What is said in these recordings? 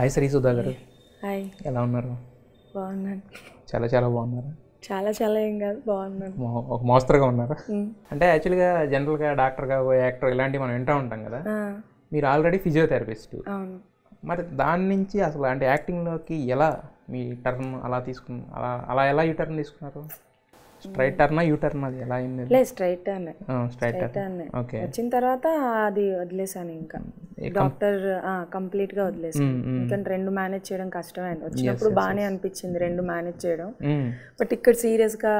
Hi Shri Sudha గారు hi ఎలా ఉన్నారు బాగున్నాను చాలా చాలా బాగున్నారా చాలా చాలా ఏం కాదు బాగున్నాను ఒక మోస్తరుగా ఉన్నారు అంటే యాక్చువల్గా జనరల్గా డాక్టర్గా యాక్టర్ ఇలాంటివి మనం వింటూ ఉంటాం కదా మీరు ఆల్రెడీ ఫిజియోథెరపిస్ట్ మరి దాని నుంచి అసలు అంటే యాక్టింగ్లోకి ఎలా మీ టర్న్ అలా తీసుకున్న అలా అలా ఎలా ఈ టర్న్ తీసుకున్నారు స్ట్రైట్ టర్నా యూ టర్న్ అది ఎలా అయింది లేదు straight turn straight turn okay వచ్చిన తర్వాత అది వదిలేసాను ఇంకా డాక్టర్ కంప్లీట్ గా వదిలేసాను ఇంకా రెండు మేనేజ్ చేయడం కష్టమే వచ్చినప్పుడు బాగానే అనిపించింది రెండు మేనేజ్ చేయడం బట్ ఇక్కడ సీరియస్ గా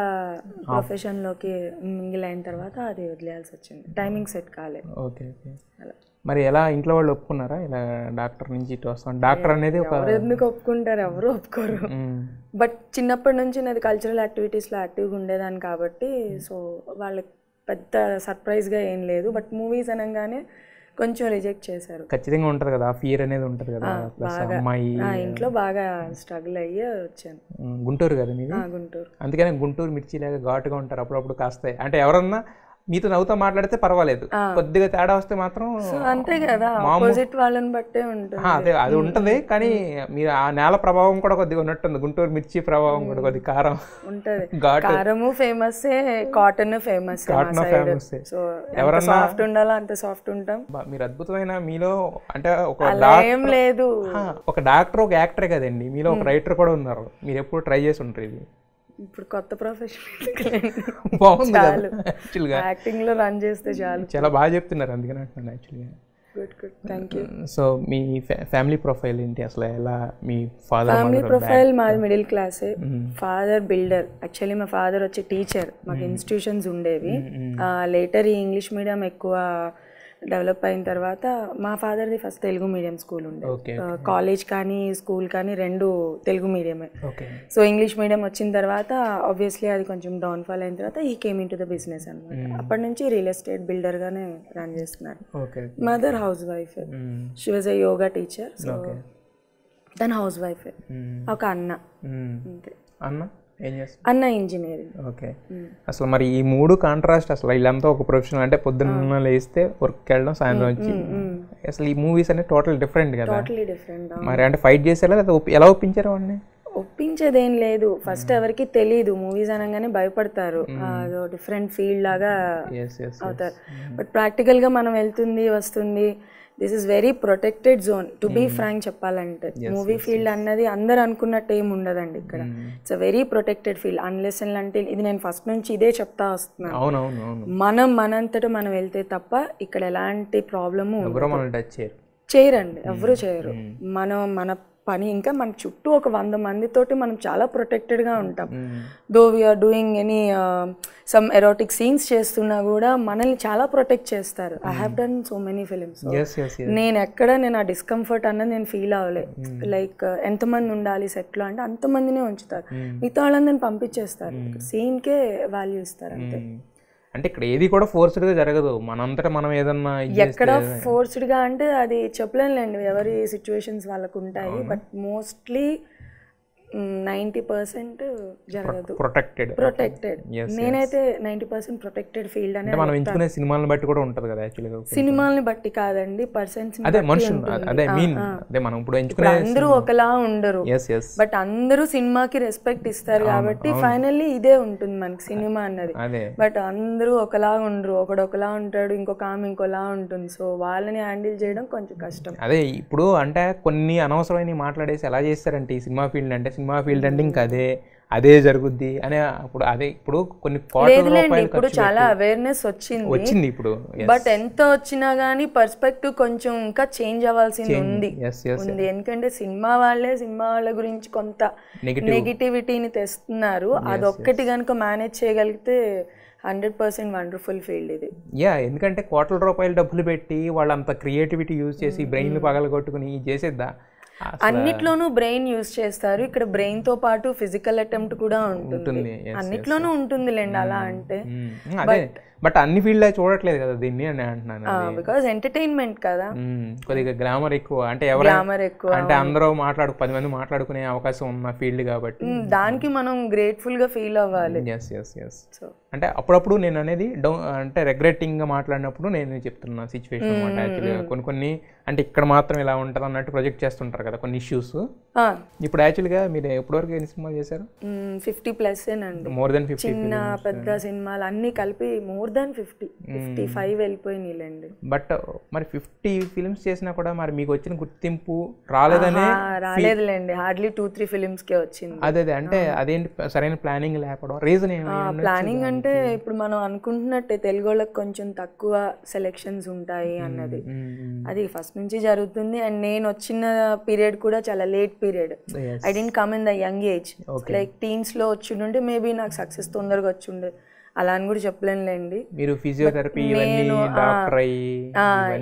ప్రొఫెషన్ లోకి మింగిల్ అయిన తర్వాత అది వదిలేయాల్సి వచ్చింది టైమింగ్ సెట్ కాలేదు ఓకే ఓకే అలా మరి ఎలా ఇంట్లో వాళ్ళు ఒప్పుకున్నారా ఇలా డాక్టర్ నుంచి ఇటు వస్తాం డాక్టర్ అనేది ఒక ఎందుకు ఒప్పుకుంటారు ఎవరు ఒప్పుకోరు బట్ చిన్నప్పటి నుంచి నాది కల్చరల్ యాక్టివిటీస్లో యాక్టివ్గా ఉండేదాన్ని కాబట్టి సో వాళ్ళకి పెద్ద సర్ప్రైజ్గా ఏం లేదు బట్ మూవీస్ అనగానే కొంచెం రిజెక్ట్ చేశారు ఖచ్చితంగా ఉంటుంది కదా ఫియర్ అనేది ఉంటుంది కదా అమ్మాయి ఇంట్లో బాగా స్ట్రగుల్ అయ్యి వచ్చాను గుంటూరు కదా మీరు గుంటూరు అందుకనే గుంటూరు మిర్చి లేక ఘాటుగా ఉంటారు అప్పుడప్పుడు కాస్తాయి అంటే ఎవరన్నా మీతో నవ్వుతో మాట్లాడితే పర్వాలేదు కొద్దిగా తేడా వస్తే మాత్రం అంతే కదా వాళ్ళని బట్టే ఉంటుంది అది ఉంటుంది కానీ మీరు ఆ నేల ప్రభావం కూడా కొద్దిగా ఉన్నట్టుంది గుంటూరు మిర్చి ప్రభావం కూడా కొద్ది కారం ఉంటది కారము famous cotton famous cotton famous ఎవరన్నా సాఫ్ట్ ఉండాలా అంత సాఫ్ట్ ఉంటాం మీరు అద్భుతమైన మీలో అంటే ఒక ఏం లేదు ఒక డాక్టర్ ఒక యాక్టరే కదండి మీలో ఒక రైటర్ కూడా ఉన్నారు మీరు ఎప్పుడు ట్రై చేసి ఉంటారు ఇది ఇప్పుడు కొత్త ప్రొఫెషన్ బాగుంది యాక్చువల్గా యాక్టింగ్లో రన్ చేస్తే చాలు చాలా బాగా చెప్తున్నారు అందుకని అంటున్నాను యాక్చువల్గా థ్యాంక్ యూ సో మీ ఫ్యామిలీ ప్రొఫైల్ ఏంటి అసలు ఎలా మీ ఫాదర్ ఫ్యామిలీ ప్రొఫైల్ మాది middle class father builder actually మా ఫాదర్ వచ్చి టీచర్ మాకు ఇన్స్టిట్యూషన్స్ mm-hmm. ఉండేవి లేటర్ mm-hmm. uh, ఈ ఇంగ్లీష్ మీడియం ఎక్కువ డెవలప్ అయిన తర్వాత మా ఫాదర్ది ఫస్ట్ తెలుగు మీడియం స్కూల్ ఉండే కాలేజ్ కానీ స్కూల్ కానీ రెండు తెలుగు మీడియమే సో ఇంగ్లీష్ మీడియం వచ్చిన తర్వాత ఆబ్వియస్లీ అది కొంచెం డౌన్ఫాల్ అయిన తర్వాత ఈ came in to the business అనమాట అప్పటి నుంచి రియల్ ఎస్టేట్ బిల్డర్గానే రన్ చేస్తున్నారు mother house wife she was a yoga teacher so దాని హౌస్ వైఫే ఒక అన్న అంతే అన్న అన్న ఇంజనీరింగ్ ఓకే అసలు మరి ఈ మూడు కాంట్రాస్ట్ అసలు వీళ్ళంతా ఒక ప్రొఫెషనల్ అంటే పొద్దున్న లేస్తే వర్క్ వెళ్ళడం సాయంత్రం వచ్చి అసలు ఈ మూవీస్ అనేవి టోటల్ డిఫరెంట్ కదా టోటలీ డిఫరెంట్ మరి అంటే ఫైట్ చేసేలా లేదా ఎలా ఒప్పించారు వాడిని ఒప్పించేదేం లేదు ఫస్ట్ ఎవరికి తెలియదు మూవీస్ అనగానే భయపడతారు డిఫరెంట్ ఫీల్డ్ లాగా అవుతారు బట్ ప్రాక్టికల్గా మనం వెళ్తుంది వస్తుంది this is very protected zone to be hmm. Frank చెప్పాలంటే మూవీ ఫీల్డ్ అన్నది అందరు అనుకున్నట్టు ఏమి ఉండదండి ఇక్కడ it's a very protected field and అంటే ఇది నేను ఫస్ట్ నుంచి ఇదే చెప్తా వస్తున్నాను మనం మనంతటా మనం వెళ్తే తప్ప ఇక్కడ ఎలాంటి ప్రాబ్లము చేయరండి ఎవరు hmm. చేయరు hmm. మనం మన పని ఇంకా మన చుట్టూ ఒక వంద మందితోటి మనం చాలా ప్రొటెక్టెడ్గా ఉంటాం though we are doing any some erotic scenes చేస్తున్నా కూడా మనల్ని చాలా ప్రొటెక్ట్ చేస్తారు I have done so many films నేను ఎక్కడ నేను ఆ డిస్కంఫర్ట్ అన్నది నేను ఫీల్ అవ్వలే లైక్ uh, ఎంతమంది ఉండాలి సెట్లో అంటే అంతమందినే ఉంచుతారు మిగతా వాళ్ళని నేను పంపించేస్తారు సీన్కే వాల్యూ ఇస్తారు అంతే అంటే ఇక్కడ ఏది కూడా గా జరగదు మనంతటా మనం ఏదన్నా ఎక్కడ ఫోర్స్డ్ గా అంటే అది చెప్పలేనులేండి ఎవరి సిచ్యువేషన్స్ వాళ్ళకు ఉంటాయి బట్ మోస్ట్లీ నైంటీ పర్సెంట్ జరగదు ప్రొటెక్టెడ్ ప్రొటెక్టెడ్ నేనైతే నైంటీ పర్సెంట్ ప్రొటెక్టెడ్ ఫీల్డ్ అనేది మనం ఎంచుకునే సినిమాలను బట్టి కూడా ఉంటుంది కదా యాక్చువల్గా సినిమాలని బట్టి కాదండి పర్సన్స్ అదే మనుషులు అదే మీన్ అదే మనం ఇప్పుడు ఎంచుకునే అందరూ ఒకలా ఉండరు ఎస్ బట్ అందరూ సినిమాకి రెస్పెక్ట్ ఇస్తారు కాబట్టి ఫైనల్లీ ఇదే ఉంటుంది మనకి సినిమా అన్నది బట్ అందరూ ఒకలా ఉండరు ఒకడు ఒకలా ఉంటాడు ఇంకొక ఆమె ఇంకోలా ఉంటుంది సో వాళ్ళని హ్యాండిల్ చేయడం కొంచెం కష్టం అదే ఇప్పుడు అంటే కొన్ని అనవసరమైన మాట్లాడేసి ఎలా చేస్తారంటే ఈ సినిమా ఫీల్డ్ అంటే సినిమా ఫీల్డ్ అంటే ఇంకా అదే అదే జరుగుద్ది అని అప్పుడు అదే ఇప్పుడు కొన్ని ఇప్పుడు చాలా అవేర్నెస్ వచ్చింది వచ్చింది ఇప్పుడు బట్ ఎంత వచ్చినా కానీ పర్స్పెక్టివ్ కొంచెం ఇంకా చేంజ్ అవ్వాల్సింది ఉంది ఉంది ఎందుకంటే సినిమా వాళ్ళే సినిమా వాళ్ళ గురించి కొంత నెగిటివిటీని తెస్తున్నారు అదొక్కటి కనుక మేనేజ్ చేయగలిగితే హండ్రెడ్ పర్సెంట్ వండర్ఫుల్ ఫీల్డ్ ఇది యా ఎందుకంటే కోట్ల రూపాయలు డబ్బులు పెట్టి వాళ్ళంత క్రియేటివిటీ యూజ్ చేసి బ్రెయిన్లు పగలగొట్టుకుని చేసేద్దా అన్నిట్లోనూ బ్రెయిన్ యూజ్ చేస్తారు ఇక్కడ బ్రెయిన్ తో పాటు ఫిజికల్ అటెంప్ట్ కూడా ఉంటుంది అన్నిట్లోనూ ఉంటుందిలేండి అలా అంటే బట్ బట్ అన్ని ఫీల్డ్ చూడట్లేదు కదా దీన్ని అని అంటున్నాను బికాజ్ ఎంటర్టైన్మెంట్ కదా కొద్దిగా గ్రామర్ ఎక్కువ అంటే గ్రామర్ ఎక్కువ అంటే అందరూ మాట్లాడు పది మంది మాట్లాడుకునే అవకాశం ఉన్న ఫీల్డ్ కాబట్టి దానికి మనం గ్రేట్ఫుల్ గా ఫీల్ అవ్వాలి ఎస్ ఎస్ ఎస్ అంటే అప్పుడప్పుడు నేను అనేది డౌన్ అంటే రెగ్రెటింగ్ గా మాట్లాడినప్పుడు నేను చెప్తున్నా సిచ్యువేషన్ కొన్ని కొన్ని అంటే ఇక్కడ మాత్రం ఇలా ఉంటుంది అన్నట్టు ప్రొజెక్ట్ చేస్తుంటారు కదా కొన్ని ఇష్యూస్ ఇప్పుడు యాక్చువల్ గా మీరు ఎప్పటివరకు ఎన్ని సినిమాలు చేశారు fifty plus more than fifty చిన్న పెద్ద సినిమాలు అన్ని కలిపి more more than fifty fifty five వెళ్ళిపోయినాయిలేండి బట్ మరి ఫిఫ్టీ ఫిలిమ్స్ చేసినా కూడా మరి మీకు వచ్చిన గుర్తింపు రాలేదనే రాలేదులేండి హార్డ్లీ టూ త్రీ ఫిలిమ్స్ కే వచ్చింది అదే అంటే అదేంటి సరైన ప్లానింగ్ లేకపోవడం రీజన్ ప్లానింగ్ అంటే ఇప్పుడు మనం అనుకుంటున్నట్టే తెలుగు వాళ్ళకి కొంచెం తక్కువ సెలెక్షన్స్ ఉంటాయి అన్నది అది ఫస్ట్ నుంచి జరుగుతుంది అండ్ నేను వచ్చిన పీరియడ్ కూడా చాలా late period I didn't come in the young age like teens లో వచ్చిండుంటే మేబీ నాకు సక్సెస్ తొందరగా వచ్చిండే అలా అని కూడా చెప్పలేనులేండి మీరు ఫిజియోథెరపీ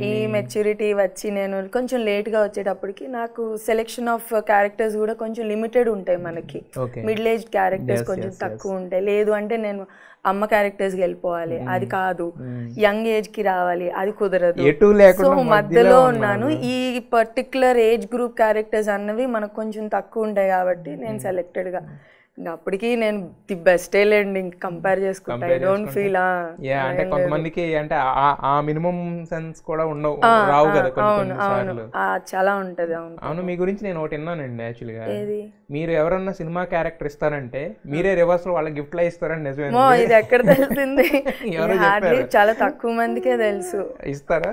ఈ మెచ్యూరిటీ వచ్చి నేను కొంచెం లేట్గా వచ్చేటప్పటికి నాకు సెలెక్షన్ ఆఫ్ క్యారెక్టర్స్ కూడా కొంచెం లిమిటెడ్ ఉంటాయి మనకి మిడిల్ ఏజ్ క్యారెక్టర్స్ కొంచెం తక్కువ ఉంటాయి లేదు అంటే నేను అమ్మ క్యారెక్టర్స్కి వెళ్ళిపోవాలి hmm. అది కాదు యంగ్ hmm. ఏజ్కి రావాలి అది కుదరదు సో మధ్యలో ఉన్నాను ఈ పర్టికులర్ ఏజ్ గ్రూప్ క్యారెక్టర్స్ అన్నవి మనకు కొంచెం తక్కువ ఉంటాయి కాబట్టి నేను సెలెక్టెడ్గా hmm. అప్పటికి నేను ది బెస్ట్ లేండి ఇంకా కంపేర్ చేసుకుంటా ఐ డోంట్ ఫీల్ యా అంటే కొంతమందికి అంటే ఆ మినిమం సెన్స్ కూడా ఉండవు రావు కదా కొన్ని అవును చాలా ఉంటది అవును అవును మీ గురించి నేను ఒకటి విన్నానండి యాక్చువల్గా మీరు ఎవరన్నా సినిమా క్యారెక్టర్ ఇస్తారంటే మీరే రివర్స్ లో వాళ్ళ గిఫ్ట్ లా ఇస్తారని నిజమే ఇది ఎక్కడ తెలిసింది చాలా తక్కువ మందికే తెలుసు ఇస్తారా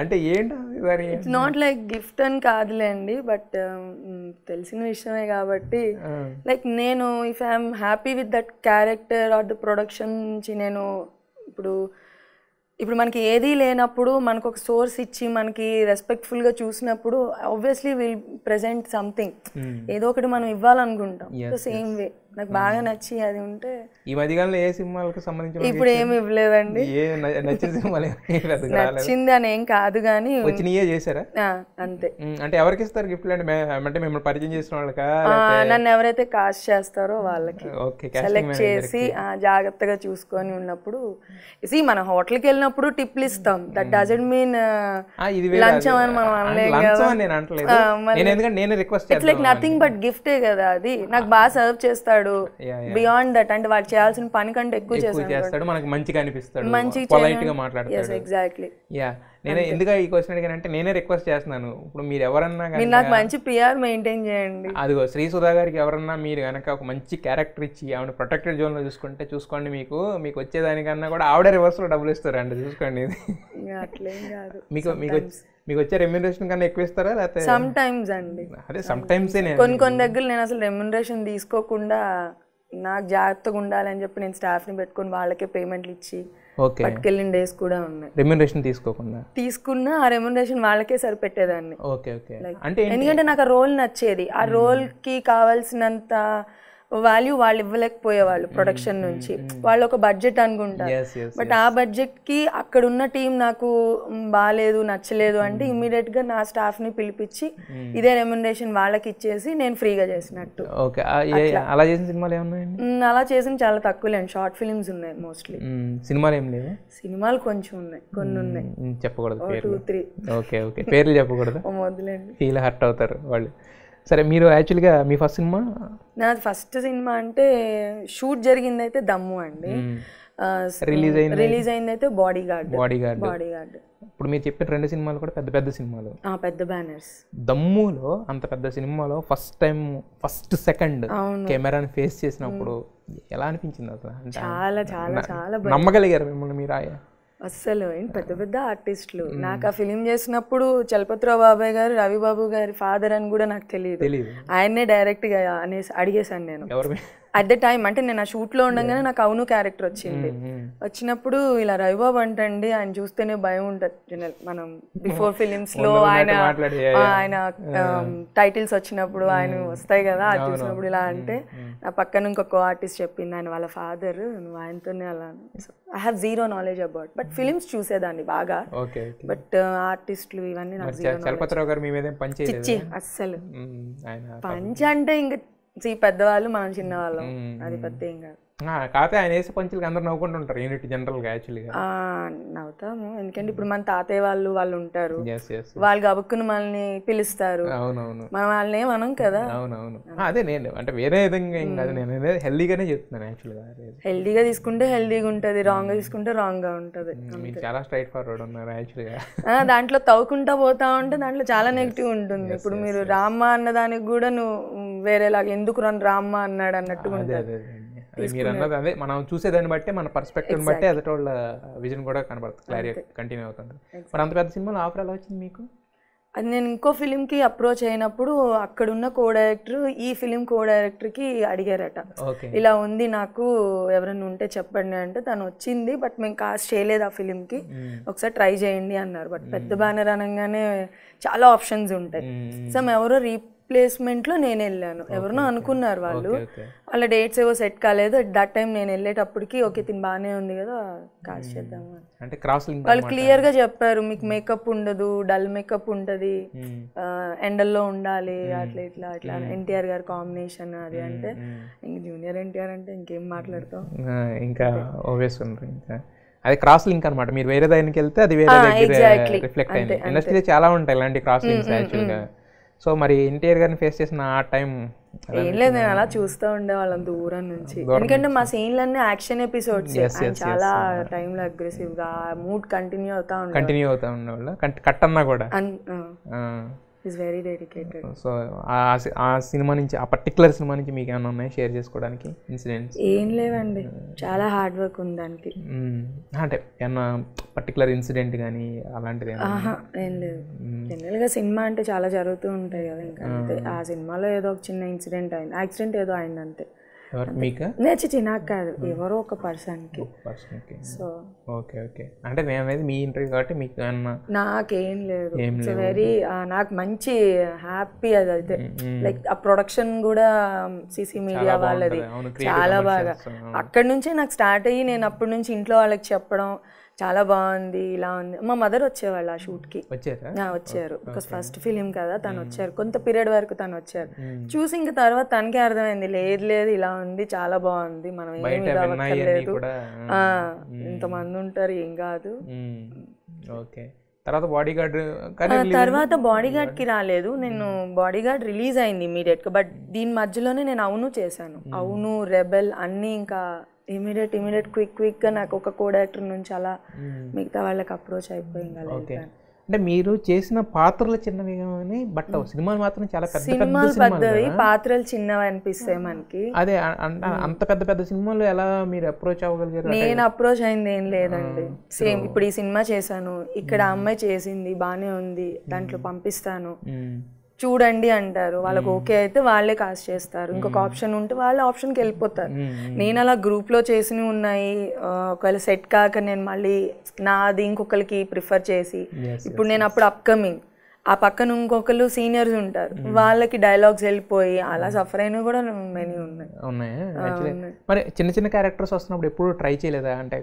అంటే ఏంటి ఇట్స్ నాట్ లైక్ గిఫ్ట్ అని కాదులేండి బట్ um, తెలిసిన విషయమే కాబట్టి లైక్ నేను if I'm happy with that character or the production నుంచి నేను ఇప్పుడు ఇప్పుడు మనకి ఏదీ లేనప్పుడు మనకు ఒక సోర్స్ ఇచ్చి మనకి రెస్పెక్ట్ఫుల్గా చూసినప్పుడు ఆబ్వియస్లీ విల్ ప్రజెంట్ సంథింగ్ ఏదో ఒకటి మనం ఇవ్వాలనుకుంటాం సేమ్ వే నాకు బాగా నచ్చి అది ఉంటే ఈ కాలంలో ఏ సినిమాలకు సంబంధించి ఇప్పుడు ఏమి ఇవ్వలేదండి నచ్చిన సినిమాలు నచ్చింది అని ఏం కాదు కానీ వచ్చినయే చేశారా అంతే అంటే ఎవరికి ఇస్తారు గిఫ్ట్లు అంటే అంటే మిమ్మల్ని పరిచయం చేసిన వాళ్ళక నన్ను ఎవరైతే కాస్ట్ చేస్తారో వాళ్ళకి సెలెక్ట్ చేసి జాగ్రత్తగా చూసుకొని ఉన్నప్పుడు సి మన హోటల్కి వెళ్ళినప్పుడు టిప్లు ఇస్తాం దట్ డజంట్ మీన్ లంచం అని మనం అనలేం నేను request it's like nothing but గిఫ్టే కదా అది నాకు బాగా సర్వ్ చేస్తాడు చేస్తాడు బియాండ్ దట్ అంటే వాడు చేయాల్సిన పని కంటే ఎక్కువ చేస్తాడు మనకి మంచిగా అనిపిస్తాడు మంచి పొలైట్ గా మాట్లాడుతాడు ఎగ్జాక్ట్లీ యా నేను ఎందుకు ఈ క్వశ్చన్ అంటే నేనే రిక్వెస్ట్ చేస్తున్నాను ఇప్పుడు మీరు ఎవరన్నా మీరు నాకు మంచి పిఆర్ మెయింటైన్ చేయండి అదిగో శ్రీ సుధా గారికి ఎవరన్నా మీరు కనుక ఒక మంచి క్యారెక్టర్ ఇచ్చి ఆవిడ ప్రొటెక్టెడ్ జోన్ లో చూసుకుంటే చూసుకోండి మీకు మీకు వచ్చేదానికన్నా కూడా ఆవిడ రివర్స్ లో డబ్బులు ఇస్తారు అండి చూసుకోండి ఇది మీకు మీకు మీకు వచ్చే రెమ్యూనరేషన్ కన్నా ఎక్కువ ఇస్తారా లేకపోతే సమ్ టైమ్స్ అండి అదే సమ్ టైమ్స్ కొన్ని కొన్ని దగ్గర నేను అసలు రెమ్యూనరేషన్ తీసుకోకుండా నాకు జాగ్రత్తగా ఉండాలని చెప్పి నేను స్టాఫ్ని పెట్టుకొని వాళ్ళకే పేమెంట్లు ఇచ్చి పట్టుకెళ్ళిన డేస్ కూడా ఉన్నాయి రెమ్యూనరేషన్ తీసుకోకుండా తీసుకున్న ఆ రెమ్యూనరేషన్ వాళ్ళకే సరిపెట్టేదాన్ని ఓకే ఓకే అంటే ఎందుకంటే నాకు ఆ రోల్ నచ్చేది ఆ రోల్కి కావాల్సినంత వాల్యూ వాళ్ళు ఇవ్వలేకపోయేవాళ్ళు ప్రొడక్షన్ hmm, hmm, నుంచి hmm, వాళ్ళు ఒక బడ్జెట్ అనుకుంటారు బట్ ఆ బడ్జెట్కి అక్కడ ఉన్న టీం నాకు బాగాలేదు నచ్చలేదు అంటే ఇమ్మీడియట్గా నా స్టాఫ్ని పిలిపించి ఇదే రెమ్యునరేషన్ వాళ్ళకి ఇచ్చేసి నేను ఫ్రీగా చేసినట్టు ఓకే అలా చేసిన సినిమాలు ఏమన్నా అలా చేసిన చాలా తక్కువ షార్ట్ ఫిలిమ్స్ ఉన్నాయి మోస్ట్లీ సినిమాలు ఏం లేవు సినిమాలు కొంచెం ఉన్నాయి కొన్ని ఉన్నాయి చెప్పకూడదు టూ త్రీ ఓకే ఓకే పేర్లు చెప్పకూడదు వదిలేండి ఫీల్ హర్ట్ అవుతారు వాళ్ళు సరే మీరు యాక్చువల్గా మీ ఫస్ట్ సినిమా నాది ఫస్ట్ సినిమా అంటే షూట్ జరిగింది అయితే దమ్ము అండి రిలీజ్ అయింది రిలీజ్ అయింది అయితే bodyguard bodyguard bodyguard ఇప్పుడు మీరు చెప్పిన రెండు సినిమాలు కూడా పెద్ద పెద్ద సినిమాలు పెద్ద బ్యానర్స్ దమ్ములో అంత పెద్ద సినిమాలో ఫస్ట్ టైం ఫస్ట్ సెకండ్ కెమెరాని ఫేస్ చేసినప్పుడు ఎలా అనిపించింది అసలు చాలా చాలా చాలా నమ్మగలిగారు మిమ్మల్ని మీరు అస్సలు ఏంటి పెద్ద పెద్ద ఆర్టిస్టులు నాకు ఆ ఫిలిం చేసినప్పుడు చలపతిరావు బాబాయ్ గారు రవిబాబు గారి ఫాదర్ అని కూడా నాకు తెలియదు ఆయన్నే డైరెక్ట్గా అనేసి అడిగేశాను నేను అట్ ద టైం అంటే నేను ఆ షూట్లో ఉండగానే నాకు అవును క్యారెక్టర్ వచ్చింది mm-hmm. వచ్చినప్పుడు ఇలా రవిబాబు అంటండి ఆయన చూస్తేనే భయం ఉంటుంది మనం బిఫోర్ ఫిలిమ్స్ లో ఆయన ఆయన టైటిల్స్ um, వచ్చినప్పుడు mm. ఆయన వస్తాయి కదా అది చూసినప్పుడు ఇలా అంటే mm, mm. నా పక్కన ఇంకొక ఆర్టిస్ట్ చెప్పింది ఆయన వాళ్ళ ఫాదర్ నువ్వు ఆయనతోనే అలా I have zero knowledge about but films చూసేదాన్ని బాగా బట్ ఆర్టిస్టులు uh, ఇవన్నీ నాకు అస్సలు పంచి అంటే ఇంకా పెద్దవాళ్ళు మనం చిన్నవాళ్ళం అది పెద్ద ఏం కాదు కాకపోతే ఆయన వేసే పంచులకి అందరూ నవ్వుకుంటుంటారు యూనిట్ జనరల్గా యాక్చువల్గా నవ్వుతాము ఎందుకంటే ఇప్పుడు మన తాతయ్య వాళ్ళు వాళ్ళు ఉంటారు వాళ్ళు గబుక్కుని మనల్ని పిలుస్తారు అవునవును మన వాళ్ళనే మనం కదా అవునవును అదే నేను అంటే వేరే విధంగా ఏం కాదు నేను హెల్దీగానే చెప్తున్నాను యాక్చువల్గా హెల్దీగా తీసుకుంటే హెల్దీగా ఉంటుంది గా తీసుకుంటే రాంగ్ రాంగ్గా ఉంటుంది చాలా స్ట్రైట్ ఫార్వర్డ్ ఉన్నారు యాక్చువల్గా దాంట్లో తవ్వుకుంటా పోతా ఉంటే దాంట్లో చాలా నెగిటివ్ ఉంటుంది ఇప్పుడు మీరు రామ్మ అన్నదానికి కూడా నువ్వు వేరేలాగా ఎందుకు రామ్మ అన్నాడు అన్నట్టుగా ఉంటుంది మీరు అన్నది అదే మనం చూసేదాన్ని బట్టే మన పర్స్పెక్టివ్ బట్టి వాళ్ళ విజన్ కూడా కనబడుతుంది క్లారి కంటిన్యూ అవుతుంది మరి అంత పెద్ద సినిమాలో ఆఫర్ ఎలా వచ్చింది మీకు అది నేను ఇంకో ఫిలింకి అప్రోచ్ అయినప్పుడు అక్కడున్న కో డైరెక్టర్ ఈ ఫిలిం కో డైరెక్టర్కి అడిగారట ఇలా ఉంది నాకు ఎవరైనా ఉంటే చెప్పండి అంటే తను వచ్చింది బట్ మేము కాస్ట్ చేయలేదు ఆ ఫిలింకి hmm. ఒకసారి ట్రై చేయండి అన్నారు బట్ పెద్ద hmm. బ్యానర్ అనగానే చాలా ఆప్షన్స్ ఉంటాయి సో hmm. ఎవరో రీ ప్లేస్మెంట్లో నేను వెళ్ళాను ఎవరినో అనుకున్నారు వాళ్ళు వాళ్ళ డేట్స్ ఏవో సెట్ కాలేదు దట్ టైం నేను వెళ్ళేటప్పటికి ఓకే తిని బాగానే ఉంది కదా కాస్ట్ hmm. చేద్దాం అంటే క్రాస్ వాళ్ళు క్లియర్గా చెప్పారు మీకు మేకప్ ఉండదు డల్ మేకప్ ఉంటుంది ఎండల్లో ఉండాలి hmm. అట్లా ఇట్లా అట్లా hmm. ఎన్టీఆర్ గారు కాంబినేషన్ అది అంటే ఇంక జూనియర్ ఎన్టీఆర్ అంటే ఇంకేం మాట్లాడతాం ఇంకా ఓవేస్ ఇంకా అది క్రాస్ లింక్ అనమాట మీరు వేరే దానికి వెళ్తే అది వేరే దగ్గర రిఫ్లెక్ట్ అయింది ఇండస్ట్రీలో చాలా ఉంటాయి ఇలాంటి క్రాస్ లింక్స్ యాక్చువల్గా సో మరి ఇంటీరియర్ గారిని ఫేస్ చేసిన ఆ టైం ఏం లేదు నేను అలా చూస్తూ వాళ్ళం దూరం నుంచి ఎందుకంటే మా సీన్లన్నీ యాక్షన్ ఎపిసోడ్స్ చాలా అగ్రెసివ్ గా మూడ్ కంటిన్యూ అవుతా కంటిన్యూ అవుతా ఉండేవాళ్ళ కట్టన్నా కూడా వెరీ డెడికేటెడ్ సో ఆ సినిమా నుంచి ఆ పర్టికులర్ సినిమా నుంచి మీకు ఏమైనా ఉన్నాయి షేర్ చేసుకోవడానికి ఇన్సిడెంట్స్ ఏం లేవండి చాలా హార్డ్ వర్క్ ఉంది దానికి అంటే ఏమన్నా పర్టికులర్ ఇన్సిడెంట్ కానీ అలాంటిది ఏం లేదు జనరల్గా సినిమా అంటే చాలా జరుగుతూ ఉంటాయి కదా ఇంకా అంతే ఆ సినిమాలో ఏదో ఒక చిన్న ఇన్సిడెంట్ అయింది యాక్సిడెంట్ ఏదో అయింది అంతే ఎవరికి నాకు కాదు ఎవరో ఒక పర్సన్ కి సో ఓకే ఓకే అంటే మేము అనేది మీ ఇంటర్వ్యూ కాబట్టి మీకు అన్న నాకేం లేదు ఇట్స్ వెరీ నాకు మంచి హ్యాపీ అది అయితే లైక్ ఆ ప్రొడక్షన్ కూడా సిసి మీడియా వాళ్ళది చాలా బాగా అక్కడ నుంచే నాకు స్టార్ట్ అయ్యి నేను అప్పటి నుంచి ఇంట్లో వాళ్ళకి చెప్పడం చాలా బాగుంది ఇలా ఉంది మా మదర్ వచ్చేవాళ్ళు ఆ షూట్కి వచ్చారు బికాస్ ఫస్ట్ ఫిలిం కదా తను వచ్చారు కొంత పీరియడ్ వరకు తను వచ్చారు చూసి ఇంకా తర్వాత తనకే అర్థమైంది లేదు లేదు ఇలా ఉంది చాలా బాగుంది మనం ఏమి లేదు ఇంతమంది ఉంటారు ఏం కాదు ఓకే తర్వాత బాడీ గార్డ్ తర్వాత బాడీ కి రాలేదు నేను బాడీ గార్డ్ రిలీజ్ అయింది ఇమీడియట్ గా బట్ దీని మధ్యలోనే నేను అవును చేశాను hmm. అవును రెబెల్ అన్ని ఇంకా ఇమీడియట్ ఇమీడియట్ క్విక్ క్విక్ గా నాకు ఒక కోడాక్టర్ నుంచి అలా hmm. మిగతా వాళ్ళకి అప్రోచ్ అయిపోయింది అంటే మీరు చేసిన పాత్రలు చిన్నవి కానీ బట్ సినిమాలు మాత్రం చాలా పెద్ద సినిమాలు పెద్దవి పాత్రలు చిన్నవి అనిపిస్తాయి మనకి అదే అంత పెద్ద పెద్ద సినిమాలు ఎలా మీరు అప్రోచ్ అవ్వగలిగారు నేను అప్రోచ్ అయింది ఏం లేదండి సేమ్ ఇప్పుడు ఈ సినిమా చేశాను ఇక్కడ అమ్మాయి చేసింది బానే ఉంది దాంట్లో పంపిస్తాను చూడండి అంటారు వాళ్ళకి ఓకే అయితే వాళ్ళే కాస్ట్ చేస్తారు ఇంకొక ఆప్షన్ ఉంటే వాళ్ళ ఆప్షన్కి వెళ్ళిపోతారు నేను అలా గ్రూప్లో చేసినవి ఉన్నాయి ఒకవేళ సెట్ కాక నేను మళ్ళీ నాది ఇంకొకరికి ప్రిఫర్ చేసి ఇప్పుడు నేను అప్పుడు అప్కమింగ్ ఆ పక్కన ఇంకొకరు సీనియర్స్ ఉంటారు వాళ్ళకి డైలాగ్స్ వెళ్ళిపోయి అలా సఫర్ అయినవి కూడా మెని ఉన్నాయి మరి చిన్న చిన్న క్యారెక్టర్స్ వస్తున్నప్పుడు ఎప్పుడు ట్రై చేయలేదా అంటే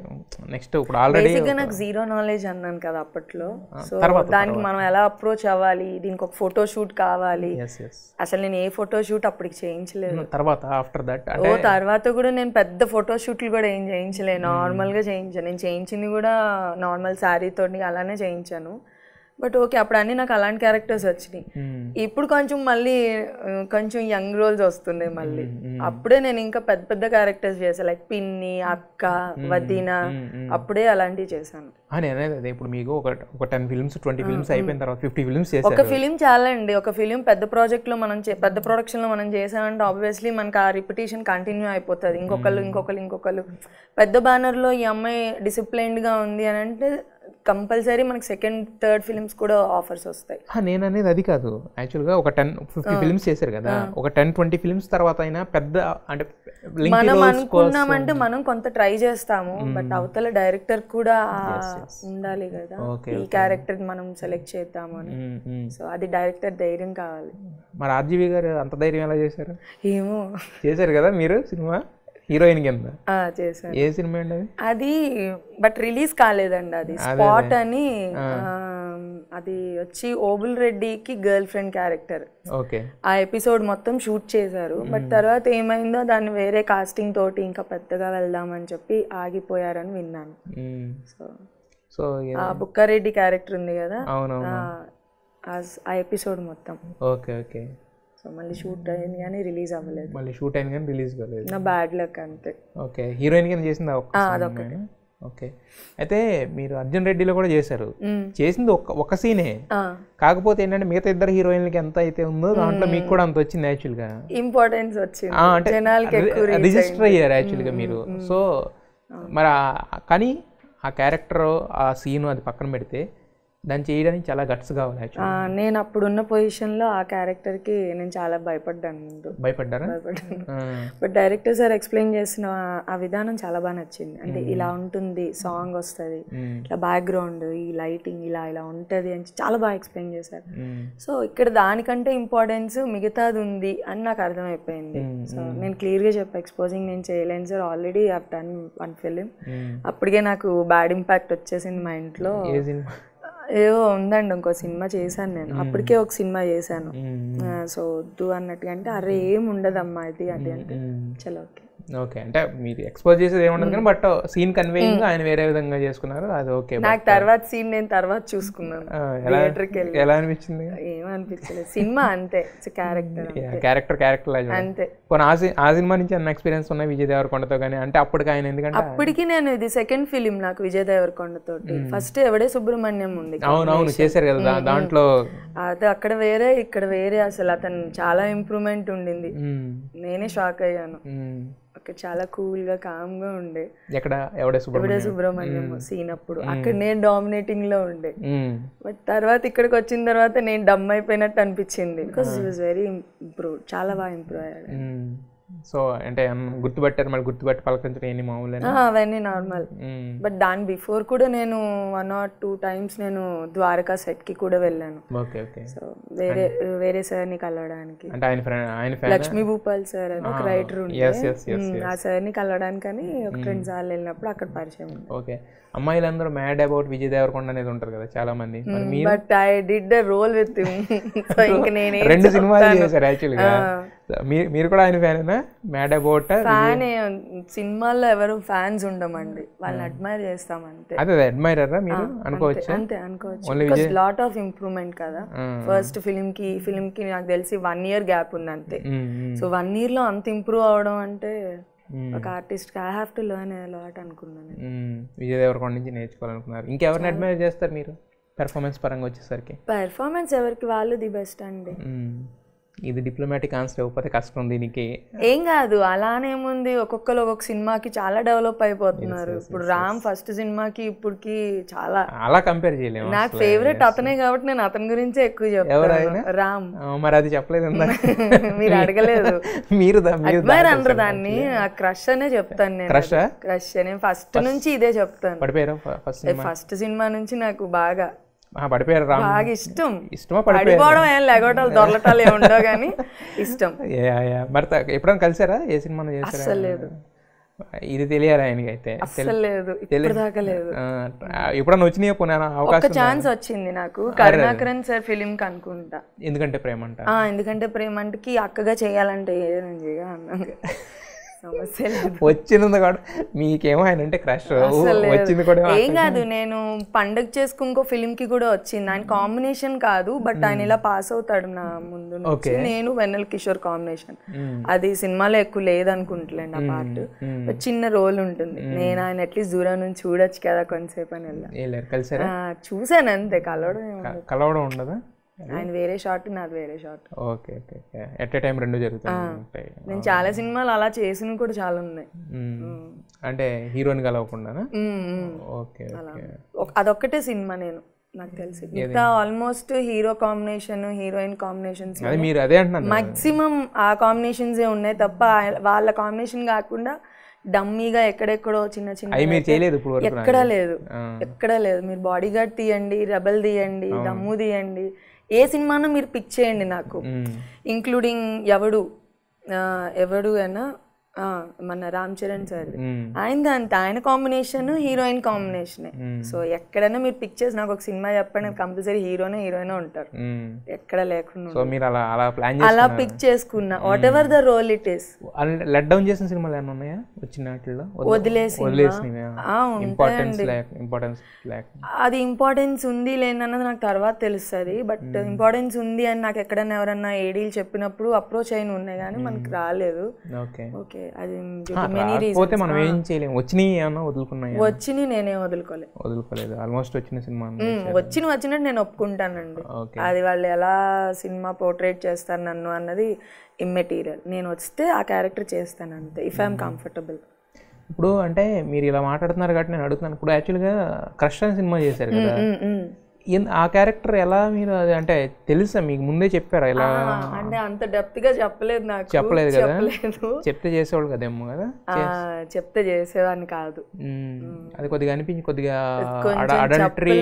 నెక్స్ట్ ఇప్పుడు ఆల్రెడీ నాకు జీరో నాలెడ్జ్ అన్నాను కదా అప్పట్లో సో దానికి మనం ఎలా అప్రోచ్ అవ్వాలి దీనికి ఒక ఫోటో షూట్ కావాలి అసలు నేను ఏ ఫోటో షూట్ అప్పటికి చేయించలేదు తర్వాత ఆఫ్టర్ దట్ ఓ తర్వాత కూడా నేను పెద్ద ఫోటో షూట్లు కూడా ఏం చేయించలేదు నార్మల్గా చేయించాను నేను చేయించింది కూడా నార్మల్ శారీతో అలానే చేయించాను బట్ ఓకే అప్పుడు అన్ని నాకు అలాంటి క్యారెక్టర్స్ వచ్చినాయి hmm. ఇప్పుడు కొంచెం మళ్ళీ కొంచెం యంగ్ రోల్స్ వస్తున్నాయి మళ్ళీ hmm, hmm. అప్పుడే నేను ఇంకా పెద్ద పెద్ద క్యారెక్టర్స్ చేశాను లైక్ పిన్ని అక్క వదిన అప్పుడే అలాంటివి చేశాను ఇప్పుడు మీకు ఒక ఒక టెన్ ఫిల్మ్స్ ట్వంటీ ఫిల్మ్స్ అయిపోయిన తర్వాత ఫిఫ్టీ ఫిల్మ్స్ ఒక ఫిలిం చాలా అండి ఒక ఫిలిం పెద్ద ప్రాజెక్ట్లో మనం పెద్ద ప్రొడక్షన్లో మనం చేసామంటే ఆబ్వియస్లీ మనకి ఆ రిపిటేషన్ కంటిన్యూ అయిపోతుంది ఇంకొకళ్ళు ఇంకొకళ్ళు ఇంకొకళ్ళు పెద్ద బ్యానర్లో ఈ అమ్మాయి డిసిప్లైన్డ్గా ఉంది అని అంటే కంపల్సరీ మనకి సెకండ్ థర్డ్ ఫిలిమ్స్ కూడా ఆఫర్స్ వస్తాయి నేను అనేది అది కాదు యాక్చువల్గా ఒక టెన్ ఫిఫ్టీ ఫిలిమ్స్ చేశారు కదా ఒక టెన్ ట్వంటీ ఫిలిమ్స్ తర్వాత అయినా పెద్ద అంటే మనం అనుకున్నామంటే మనం కొంత ట్రై చేస్తాము బట్ hmm. అవతల డైరెక్టర్ కూడా ఉండాలి కదా ఈ క్యారెక్టర్ మనం సెలెక్ట్ చేద్దాము అని సో hmm, hmm. అది డైరెక్టర్ ధైర్యం కావాలి మరి ఆర్జీవి గారు అంత ధైర్యం ఎలా చేశారు ఏమో చేశారు కదా మీరు సినిమా హీరోయిన్ కింద ఏ సినిమా అండి అది అది బట్ రిలీజ్ కాలేదండి అది స్పాట్ అని అది వచ్చి ఓబుల్ రెడ్డికి గర్ల్ ఫ్రెండ్ క్యారెక్టర్ ఓకే ఆ ఎపిసోడ్ మొత్తం షూట్ చేశారు బట్ తర్వాత ఏమైందో దాన్ని వేరే కాస్టింగ్ తోటి ఇంకా పెద్దగా వెళ్దామని చెప్పి ఆగిపోయారని విన్నాను సో సో ఆ బుక్కారెడ్డి క్యారెక్టర్ ఉంది కదా ఆ ఎపిసోడ్ మొత్తం ఓకే ఓకే సో మళ్ళీ షూట్ అయింది కానీ రిలీజ్ అవ్వలేదు మళ్ళీ షూట్ అయింది కానీ రిలీజ్ కాలేదు నా బ్యాడ్ లక్ అంతే ఓకే హీరోయిన్ కింద చేసింది అదొకటి ఓకే అయితే మీరు అర్జున్ రెడ్డిలో కూడా చేశారు చేసింది ఒక ఒక సీనే కాకపోతే ఏంటంటే మిగతా ఇద్దరు హీరోయిన్లకి ఎంత అయితే ఉందో దాంట్లో మీకు కూడా అంత వచ్చింది యాక్చువల్గా ఇంపార్టెన్స్ వచ్చింది అంటే రిజిస్టర్ అయ్యారు యాక్చువల్గా మీరు సో మరి కానీ ఆ క్యారెక్టర్ ఆ సీన్ అది పక్కన పెడితే దాన్ని చేయడానికి చాలా గట్స్ కావాలి నేను అప్పుడున్న పొజిషన్లో ఆ క్యారెక్టర్కి నేను చాలా భయపడ్డాను ముందు బట్ డైరెక్టర్ సార్ ఎక్స్ప్లెయిన్ చేసిన ఆ విధానం చాలా బాగా నచ్చింది అంటే ఇలా ఉంటుంది సాంగ్ వస్తుంది ఇట్లా బ్యాక్గ్రౌండ్ ఈ లైటింగ్ ఇలా ఇలా ఉంటుంది అని చాలా బాగా ఎక్స్ప్లెయిన్ చేశారు సో ఇక్కడ దానికంటే ఇంపార్టెన్స్ మిగతాది ఉంది అని నాకు అర్థమైపోయింది సో నేను క్లియర్గా చెప్పాను ఎక్స్పోజింగ్ నేను చేయలేను sir already I done one film అప్పటికే నాకు బ్యాడ్ ఇంపాక్ట్ వచ్చేసింది మా ఇంట్లో ఏదో ఉందండి ఇంకో సినిమా చేశాను నేను అప్పటికే ఒక సినిమా చేశాను సో వద్దు అన్నట్టుగా అంటే అరే ఏం ఉండదమ్మా ఇది అది అంటే చలో ఓకే ఓకే అంటే మీరు ఎక్స్పోజ్ చేసేది ఏముండదు కానీ బట్ సీన్ కన్వేయింగ్ ఆయన వేరే విధంగా చేసుకున్నారు అది ఓకే నాకు తర్వాత సీన్ నేను తర్వాత చూసుకున్నాను థియేటర్కి ఎలా అనిపించింది ఏమనిపించలేదు సినిమా అంతే క్యారెక్టర్ క్యారెక్టర్ క్యారెక్టర్ అంతే కొన్ని ఆ సినిమా నుంచి అన్న ఎక్స్పీరియన్స్ ఉన్నాయి విజయ్ దేవరకొండతో కానీ అంటే అప్పటికి ఆయన ఎందుకంటే అప్పటికి నేను ఇది సెకండ్ ఫిలిం నాకు విజయ్ దేవరకొండతో ఫస్ట్ ఎవడే సుబ్రహ్మణ్యం ఉంది అవునవును చేశారు కదా దాంట్లో అది అక్కడ వేరే ఇక్కడ వేరే అసలు అతను చాలా ఇంప్రూవ్మెంట్ ఉండింది నేనే షాక్ అయ్యాను అక్కడ చాలా కూల్గా కామ్గా ఉండే ఎక్కడ ఎవడే ఎవడే సుబ్రహ్మణ్యం సీన్ అప్పుడు అక్కడ నేను డామినేటింగ్లో ఉండే బట్ తర్వాత ఇక్కడికి వచ్చిన తర్వాత నేను డమ్ అయిపోయినట్టు అనిపించింది బికాస్ వాజ్ వెరీ ఇంప్రూవ్ చాలా బాగా ఇంప్రూవ్ అయ్యాడు సో అంటే గుర్తుపెట్టారు మళ్ళీ గుర్తుపెట్టి పలకరించడం ఎన్ని మామూలు అవన్నీ నార్మల్ బట్ దాని బిఫోర్ కూడా నేను వన్ ఆర్ టూ టైమ్స్ నేను ద్వారకా సెట్ కి కూడా వెళ్ళాను ఓకే ఓకే సో వేరే వేరే సార్ ని కలవడానికి అంటే ఆయన ఫ్రెండ్ ఆయన లక్ష్మీ భూపాల్ సార్ అని ఒక రైటర్ ఉండే ఆ సార్ ని కలవడానికి అని ఒక రెండు సార్లు వెళ్ళినప్పుడు అక్కడ పరిచయం ఓకే అమ్మాయిలందరూ మ్యాడ్ అబౌట్ విజయ్ దేవరకొండ అనేది ఉంటారు కదా చాలా మంది but I did the role with రెండు సినిమాలు చేశారు యాక్చువల్గా మీరు కూడా ఆయన ఫ్యానేనా మ్యాడ్ అబౌట్ ఫ్యాన్ సినిమాల్లో ఎవరు ఫ్యాన్స్ ఉండమండి వాళ్ళని అడ్మైర్ చేస్తాం అంతే అదే అడ్మైరరా మీరు అనుకోవచ్చు అంతే అనుకోవచ్చు లాట్ ఆఫ్ ఇంప్రూవ్మెంట్ కదా ఫస్ట్ ఫిలిం కి ఫిలిం కి నాకు తెలిసి వన్ ఇయర్ గ్యాప్ ఉంది అంతే సో వన్ ఇయర్ లో అంత ఇంప్రూవ్ అవడం అంటే ఒక artist I have to learn a lot అనుకున్నాను విజయ్ దేవరకొండ నుంచి నేర్చుకోవాలనుకున్నారు ఇంకెవరిని అడ్మైర్ చేస్తారు మీరు పెర్ఫార్మెన్స్ పరంగా వచ్చేసరికి పెర్ఫార్మెన్స్ ఎవరికి వాళ్ళు ది బెస్ట్ అండి ఇది డిప్లొమాటిక్ ఆన్సర్ ఇవ్వకపోతే కష్టం దీనికి ఏం కాదు అలానేముంది ఒక్కొక్కరు ఒక్కొక్క సినిమాకి చాలా డెవలప్ అయిపోతున్నారు ఇప్పుడు రామ్ ఫస్ట్ సినిమాకి ఇప్పటికి చాలా అలా కంపేర్ చేయలేము నాకు ఫేవరెట్ అతనే కాబట్టి నేను అతని గురించే ఎక్కువ చెప్పాను రామ్ మరి అది చెప్పలేదు మీరు అడగలేదు మీరు అడ్మైర్ అనరు దాన్ని క్రష్ అనే చెప్తాను నేను క్రష్ క్రష్ నేను ఫస్ట్ నుంచి ఇదే చెప్తాను ఫస్ట్ సినిమా నుంచి నాకు బాగా పడిపోయారు రామ్ బాగా ఇష్టం ఇష్టమా పడిపోవడం ఏం లేకోటాలు దొరలటాలు ఏమి ఉండవు కానీ ఇష్టం మరి ఎప్పుడైనా కలిసారా ఏ సినిమాలో చేశారా లేదు ఇది తెలియాలి ఆయనకైతే అయితే అసలు లేదు ఇప్పటిదాకా లేదు ఎప్పుడన్నా వచ్చినాయో పోనీ అవకాశం ఛాన్స్ వచ్చింది నాకు కరుణాకరణ్ సార్ ఫిలిం అనుకుంటా ఎందుకంటే ప్రేమ అంట ఎందుకంటే ప్రేమ అంటకి అక్కగా చేయాలంటే ఏదైనా వచ్చింది కూడా మీకేమో ఆయన అంటే క్రష్ వచ్చింది కూడా ఏం కాదు నేను పండగ చేసుకుని ఇంకో ఫిలిం కి కూడా వచ్చింది ఆయన కాంబినేషన్ కాదు బట్ ఆయన ఇలా పాస్ అవుతాడు నా ముందు నేను వెన్నెల కిషోర్ కాంబినేషన్ అది సినిమాలో ఎక్కువ లేదనుకుంటులేండి ఆ పార్ట్ చిన్న రోల్ ఉంటుంది నేను ఆయన అట్లీస్ట్ దూరం నుంచి చూడొచ్చు కదా కొంతసేపు అని వెళ్ళా చూసాను అంతే కలవడం కలవడం ఉండదా Hmm. ఆయన వేరే షార్ట్ నాది వేరే shot okay okay at time రెండు జరుగుతాయి ah. నేను చాలా సినిమాలు అలా చేసినవి కూడా చాలా ఉన్నాయి hmm. Hmm. అంటే హీరోని కలవకుండా ఓకే అదొక్కటే సినిమా నేను నాకు తెలిసి ఇంకా almost hero combination heroine combinations మీరు అదే అంటున్నాను మాక్సిమం ఆ కాంబినేషన్స్ ఏ ఉన్నాయి తప్ప వాళ్ళ కాంబినేషన్ కాకుండా డమ్మీగా ఎక్కడెక్కడో చిన్న చిన్న చేయలేదు ఎక్కడా లేదు ah. ఎక్కడా లేదు మీరు బాడీ గార్డ్ తీయండి రెబల్ తీయండి దమ్ము తీయండి ఏ సినిమాను మీరు పిక్ చేయండి నాకు ఇంక్లూడింగ్ ఎవడు ఎవడు అయినా మన రామ్ చరణ్ సార్ ఆయన దాంతో ఆయన కాంబినేషన్ హీరోయిన్ కాంబినేషన్ సో ఎక్కడైనా మీరు పిక్చర్స్ నాకు ఒక సినిమా చెప్పండి కంపల్సరీ హీరోనే హీరోయిన్ ఉంటారు ఎక్కడ లేకుండా అలా పిక్ చేసుకున్నా whatever the role it is let down చేసిన సినిమాలు ఏమైనా ఉన్నాయా వచ్చిన ఇంపార్టెన్స్ అది ఇంపార్టెన్స్ ఉంది లేదన్నది నాకు తర్వాత తెలుస్తుంది బట్ ఇంపార్టెన్స్ ఉంది అని నాకు ఎక్కడైనా ఎవరన్నా ఏడీలు చెప్పినప్పుడు అప్రోచ్ అయిన ఉన్నాయి కానీ మనకు రాలేదు ఓకే ఓకే అది పోతే మనం ఏం చేయలేము వచ్చినాయి ఏమన్నా వదులుకున్నాయి వచ్చినాయి నేనే వదులుకోలేదు వదులుకోలేదు ఆల్మోస్ట్ వచ్చిన సినిమా వచ్చిన వచ్చినట్టు నేను ఒప్పుకుంటానండి అది వాళ్ళు ఎలా సినిమా పోర్ట్రేట్ చేస్తారు నన్ను అన్నది ఇమ్మెటీరియల్ నేను వస్తే ఆ క్యారెక్టర్ చేస్తాను అంతే ఇఫ్ ఐఎమ్ కంఫర్టబుల్ ఇప్పుడు అంటే మీరు ఇలా మాట్లాడుతున్నారు కాబట్టి నేను అడుగుతున్నాను ఇప్పుడు యాక్చువల్గా క్రష్ అని సినిమా చేశారు కదా ఆ క్యారెక్టర్ ఎలా మీరు అది అంటే తెలుసా మీకు ముందే చెప్పారా ఇలా అంటే అంత డెప్త్ గా చెప్పలేదు నాకు చెప్పలేదు కదా చెప్తే చేసేవాళ్ళు కదేమో కదా చెప్తే చేసేదాన్ని కాదు అది కొద్దిగా అనిపించి కొద్దిగా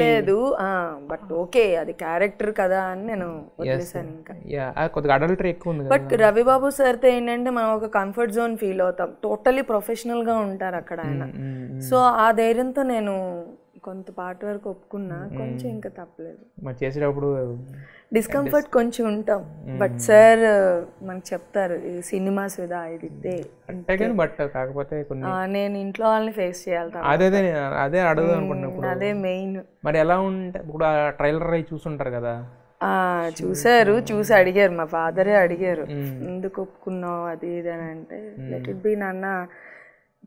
లేదు బట్ ఓకే అది క్యారెక్టర్ కదా అని నేను ఇంకా కొద్దిగా అడల్టరీ ఎక్కువ ఉంది బట్ రవిబాబు సార్తో ఏంటంటే మనం ఒక కంఫర్ట్ జోన్ ఫీల్ అవుతాం టోటలీ ప్రొఫెషనల్ గా ఉంటారు అక్కడ ఆయన సో ఆ ధైర్యంతో నేను కొంత పార్ట్ వరకు ఒప్పుకున్నా కొంచెం ఇంకా తప్పలేదు మరి చేసేటప్పుడు డిస్కంఫర్ట్ కొంచెం ఉంటాం బట్ సార్ మనకు చెప్తారు ఈ సినిమాస్ విధా ఇది అంటే బట్ కాకపోతే నేను ఇంట్లో వాళ్ళని ఫేస్ చేయాలి అదే అదే అడగదు అనుకుంటున్నాను అదే మెయిన్ మరి ఎలా ఉంటే ఇప్పుడు ఆ ట్రైలర్ అయి చూసుంటారు కదా చూశారు చూసి అడిగారు మా ఫాదరే అడిగారు ఎందుకు ఒప్పుకున్నావు అది ఇది అని అంటే లెట్ ఇట్ బీ నాన్న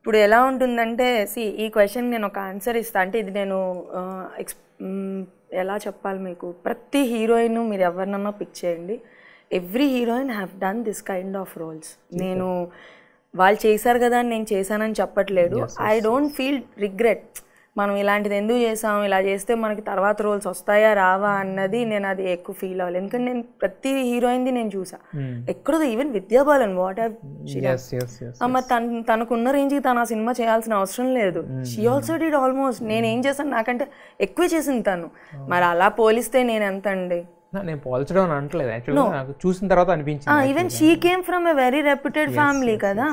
ఇప్పుడు ఎలా ఉంటుందంటే సి ఈ క్వశ్చన్ నేను ఒక ఆన్సర్ ఇస్తాను అంటే ఇది నేను ఎక్స్ ఎలా చెప్పాలి మీకు ప్రతి హీరోయిన్ మీరు ఎవరినన్నా పిక్ చేయండి every heroine have done this kind of roles నేను వాళ్ళు చేశారు కదా అని నేను చేశానని చెప్పట్లేదు ఐ డోంట్ ఫీల్ రిగ్రెట్ మనం ఇలాంటిది ఎందుకు చేసాం ఇలా చేస్తే మనకి తర్వాత రోల్స్ వస్తాయా రావా అన్నది నేను అది ఎక్కువ ఫీల్ అవ్వాలి ఎందుకంటే నేను ప్రతి హీరోయిన్ది నేను చూసా hmm. ఎక్కడో ఈవెన్ విద్యాబాలన్ వాట్ అమ్మ తన తనకున్న రేంజ్కి తను ఆ సినిమా చేయాల్సిన అవసరం లేదు షీ ఆల్సో డిడ్ ఆల్మోస్ట్ నేను ఏం చేశాను నాకంటే ఎక్కువే చేసింది తను oh. మరి అలా పోలిస్తే నేను ఎంత అండి నేను పోల్చడం అంటలేదు యాక్చువల్లీ నాకు చూసిన తర్వాత అనిపించింది even she came from a very reputed family కదా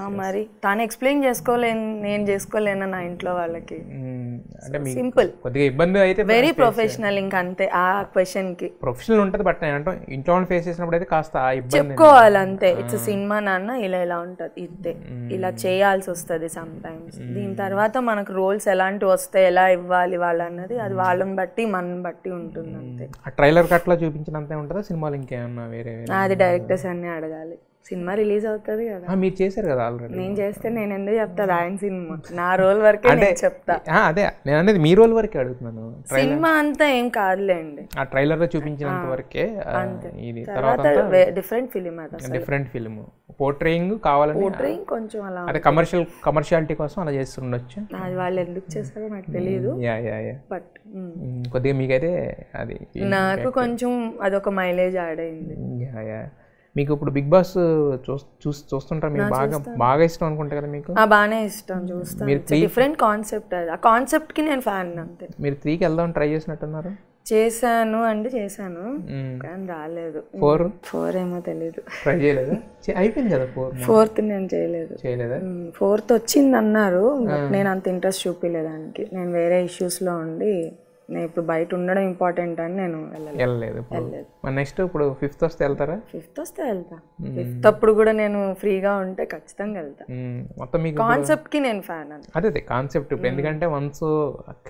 ah, మరి తాను ఎక్స్ప్లెయిన్ చేసుకోలేను నేను చేసుకోలేను నా ఇంట్లో వాళ్ళకి hmm, అంటే సింపుల్ కొద్దిగా ఇబ్బంది అయితే వెరీ ప్రొఫెషనల్ ఇంకా అంతే ఆ క్వశ్చన్ కి ప్రొఫెషనల్ ఉంటుంది బట్ నేను అంటే ఇంట్లో ఫేస్ చేసినప్పుడు అయితే కాస్త చెప్పుకోవాలి అంతే ఇట్స్ సినిమా నాన్న ఇలా ఇలా ఉంటది ఇంతే hmm. ఇలా చేయాల్సి వస్తుంది సమ్ టైమ్స్ దీని తర్వాత మనకు రోల్స్ ఎలాంటి వస్తే ఎలా ఇవ్వాలి వాళ్ళన్నది అది hmm. వాళ్ళని బట్టి మనని బట్టి ఉంటుంది అంతే ఆ ట్రైలర్ అట్లా చూపించినంతే ఉంటుందా సినిమాలు ఇంకేమన్నా వేరే అది డైరెక్టర్స్ అన్ని అడగాలి సినిమా రిలీజ్ అవుతుంది కదా మీరు చేశారు కదా ఆల్రెడీ నేను చేస్తే నేను ఎందుకు చెప్తాను ఆయన సినిమా నా రోల్ వరకే నేను చెప్తా అదే నేను అనేది మీ రోల్ వరకే అడుగుతున్నాను సినిమా అంతా ఏం కాదులేండి ఆ ట్రైలర్ లో చూపించినంత వరకే ఇది తర్వాత డిఫరెంట్ ఫిలిం అది డిఫరెంట్ ఫిలిం పోర్ట్రేయింగ్ కావాలని పోర్ట్రేయింగ్ కొంచెం అలా అదే కమర్షియల్ కమర్షియాలిటీ కోసం అలా చేస్తుండొచ్చు అది వాళ్ళు ఎందుకు చేస్తారో నాకు తెలియదు యా యా యా బట్ కొద్దిగా మీకైతే అది నాకు కొంచెం అదొక మైలేజ్ యాడ్ అయింది యా mm, యా మీకు ఇప్పుడు బిగ్ బాస్ చూసి చూస్తుంటారు మీకు బాగా బాగా ఇష్టం అనుకుంటా కదా మీకు బాగానే ఇష్టం చూస్తాను మీరు డిఫరెంట్ కాన్సెప్ట్ అది ఆ కాన్సెప్ట్ కి నేను ఫ్యాన్ అంతే మీరు త్రీకి వెళ్దాం ట్రై చేసినట్టున్నారు చేశాను అంటే చేశాను కానీ రాలేదు ఫోర్ ఫోర్ ఏమో తెలియదు ట్రై చేయలేదు అయిపోయింది కదా ఫోర్ ఫోర్త్ నేను చేయలేదు చేయలేదు ఫోర్త్ వచ్చింది అన్నారు నేను అంత ఇంట్రెస్ట్ చూపించలేదానికి నేను వేరే ఇష్యూస్లో ఉండి నేను ఇప్పుడు బయట ఉండడం ఇంపార్టెంట్ అని నేను వెళ్ళలేదు వెళ్ళలేదు నెక్స్ట్ ఇప్పుడు ఫిఫ్త్ వస్తే వెళ్తారా ఫిఫ్త్ వస్తే వెళ్తా ఫిఫ్త్ hmm. అప్పుడు కూడా నేను ఫ్రీగా ఉంటే ఖచ్చితంగా వెళ్తా hmm. మొత్తం మీకు కాన్సెప్ట్ కి నేను ఫ్యాన్ అదే అదే కాన్సెప్ట్ hmm. ఎందుకంటే వన్స్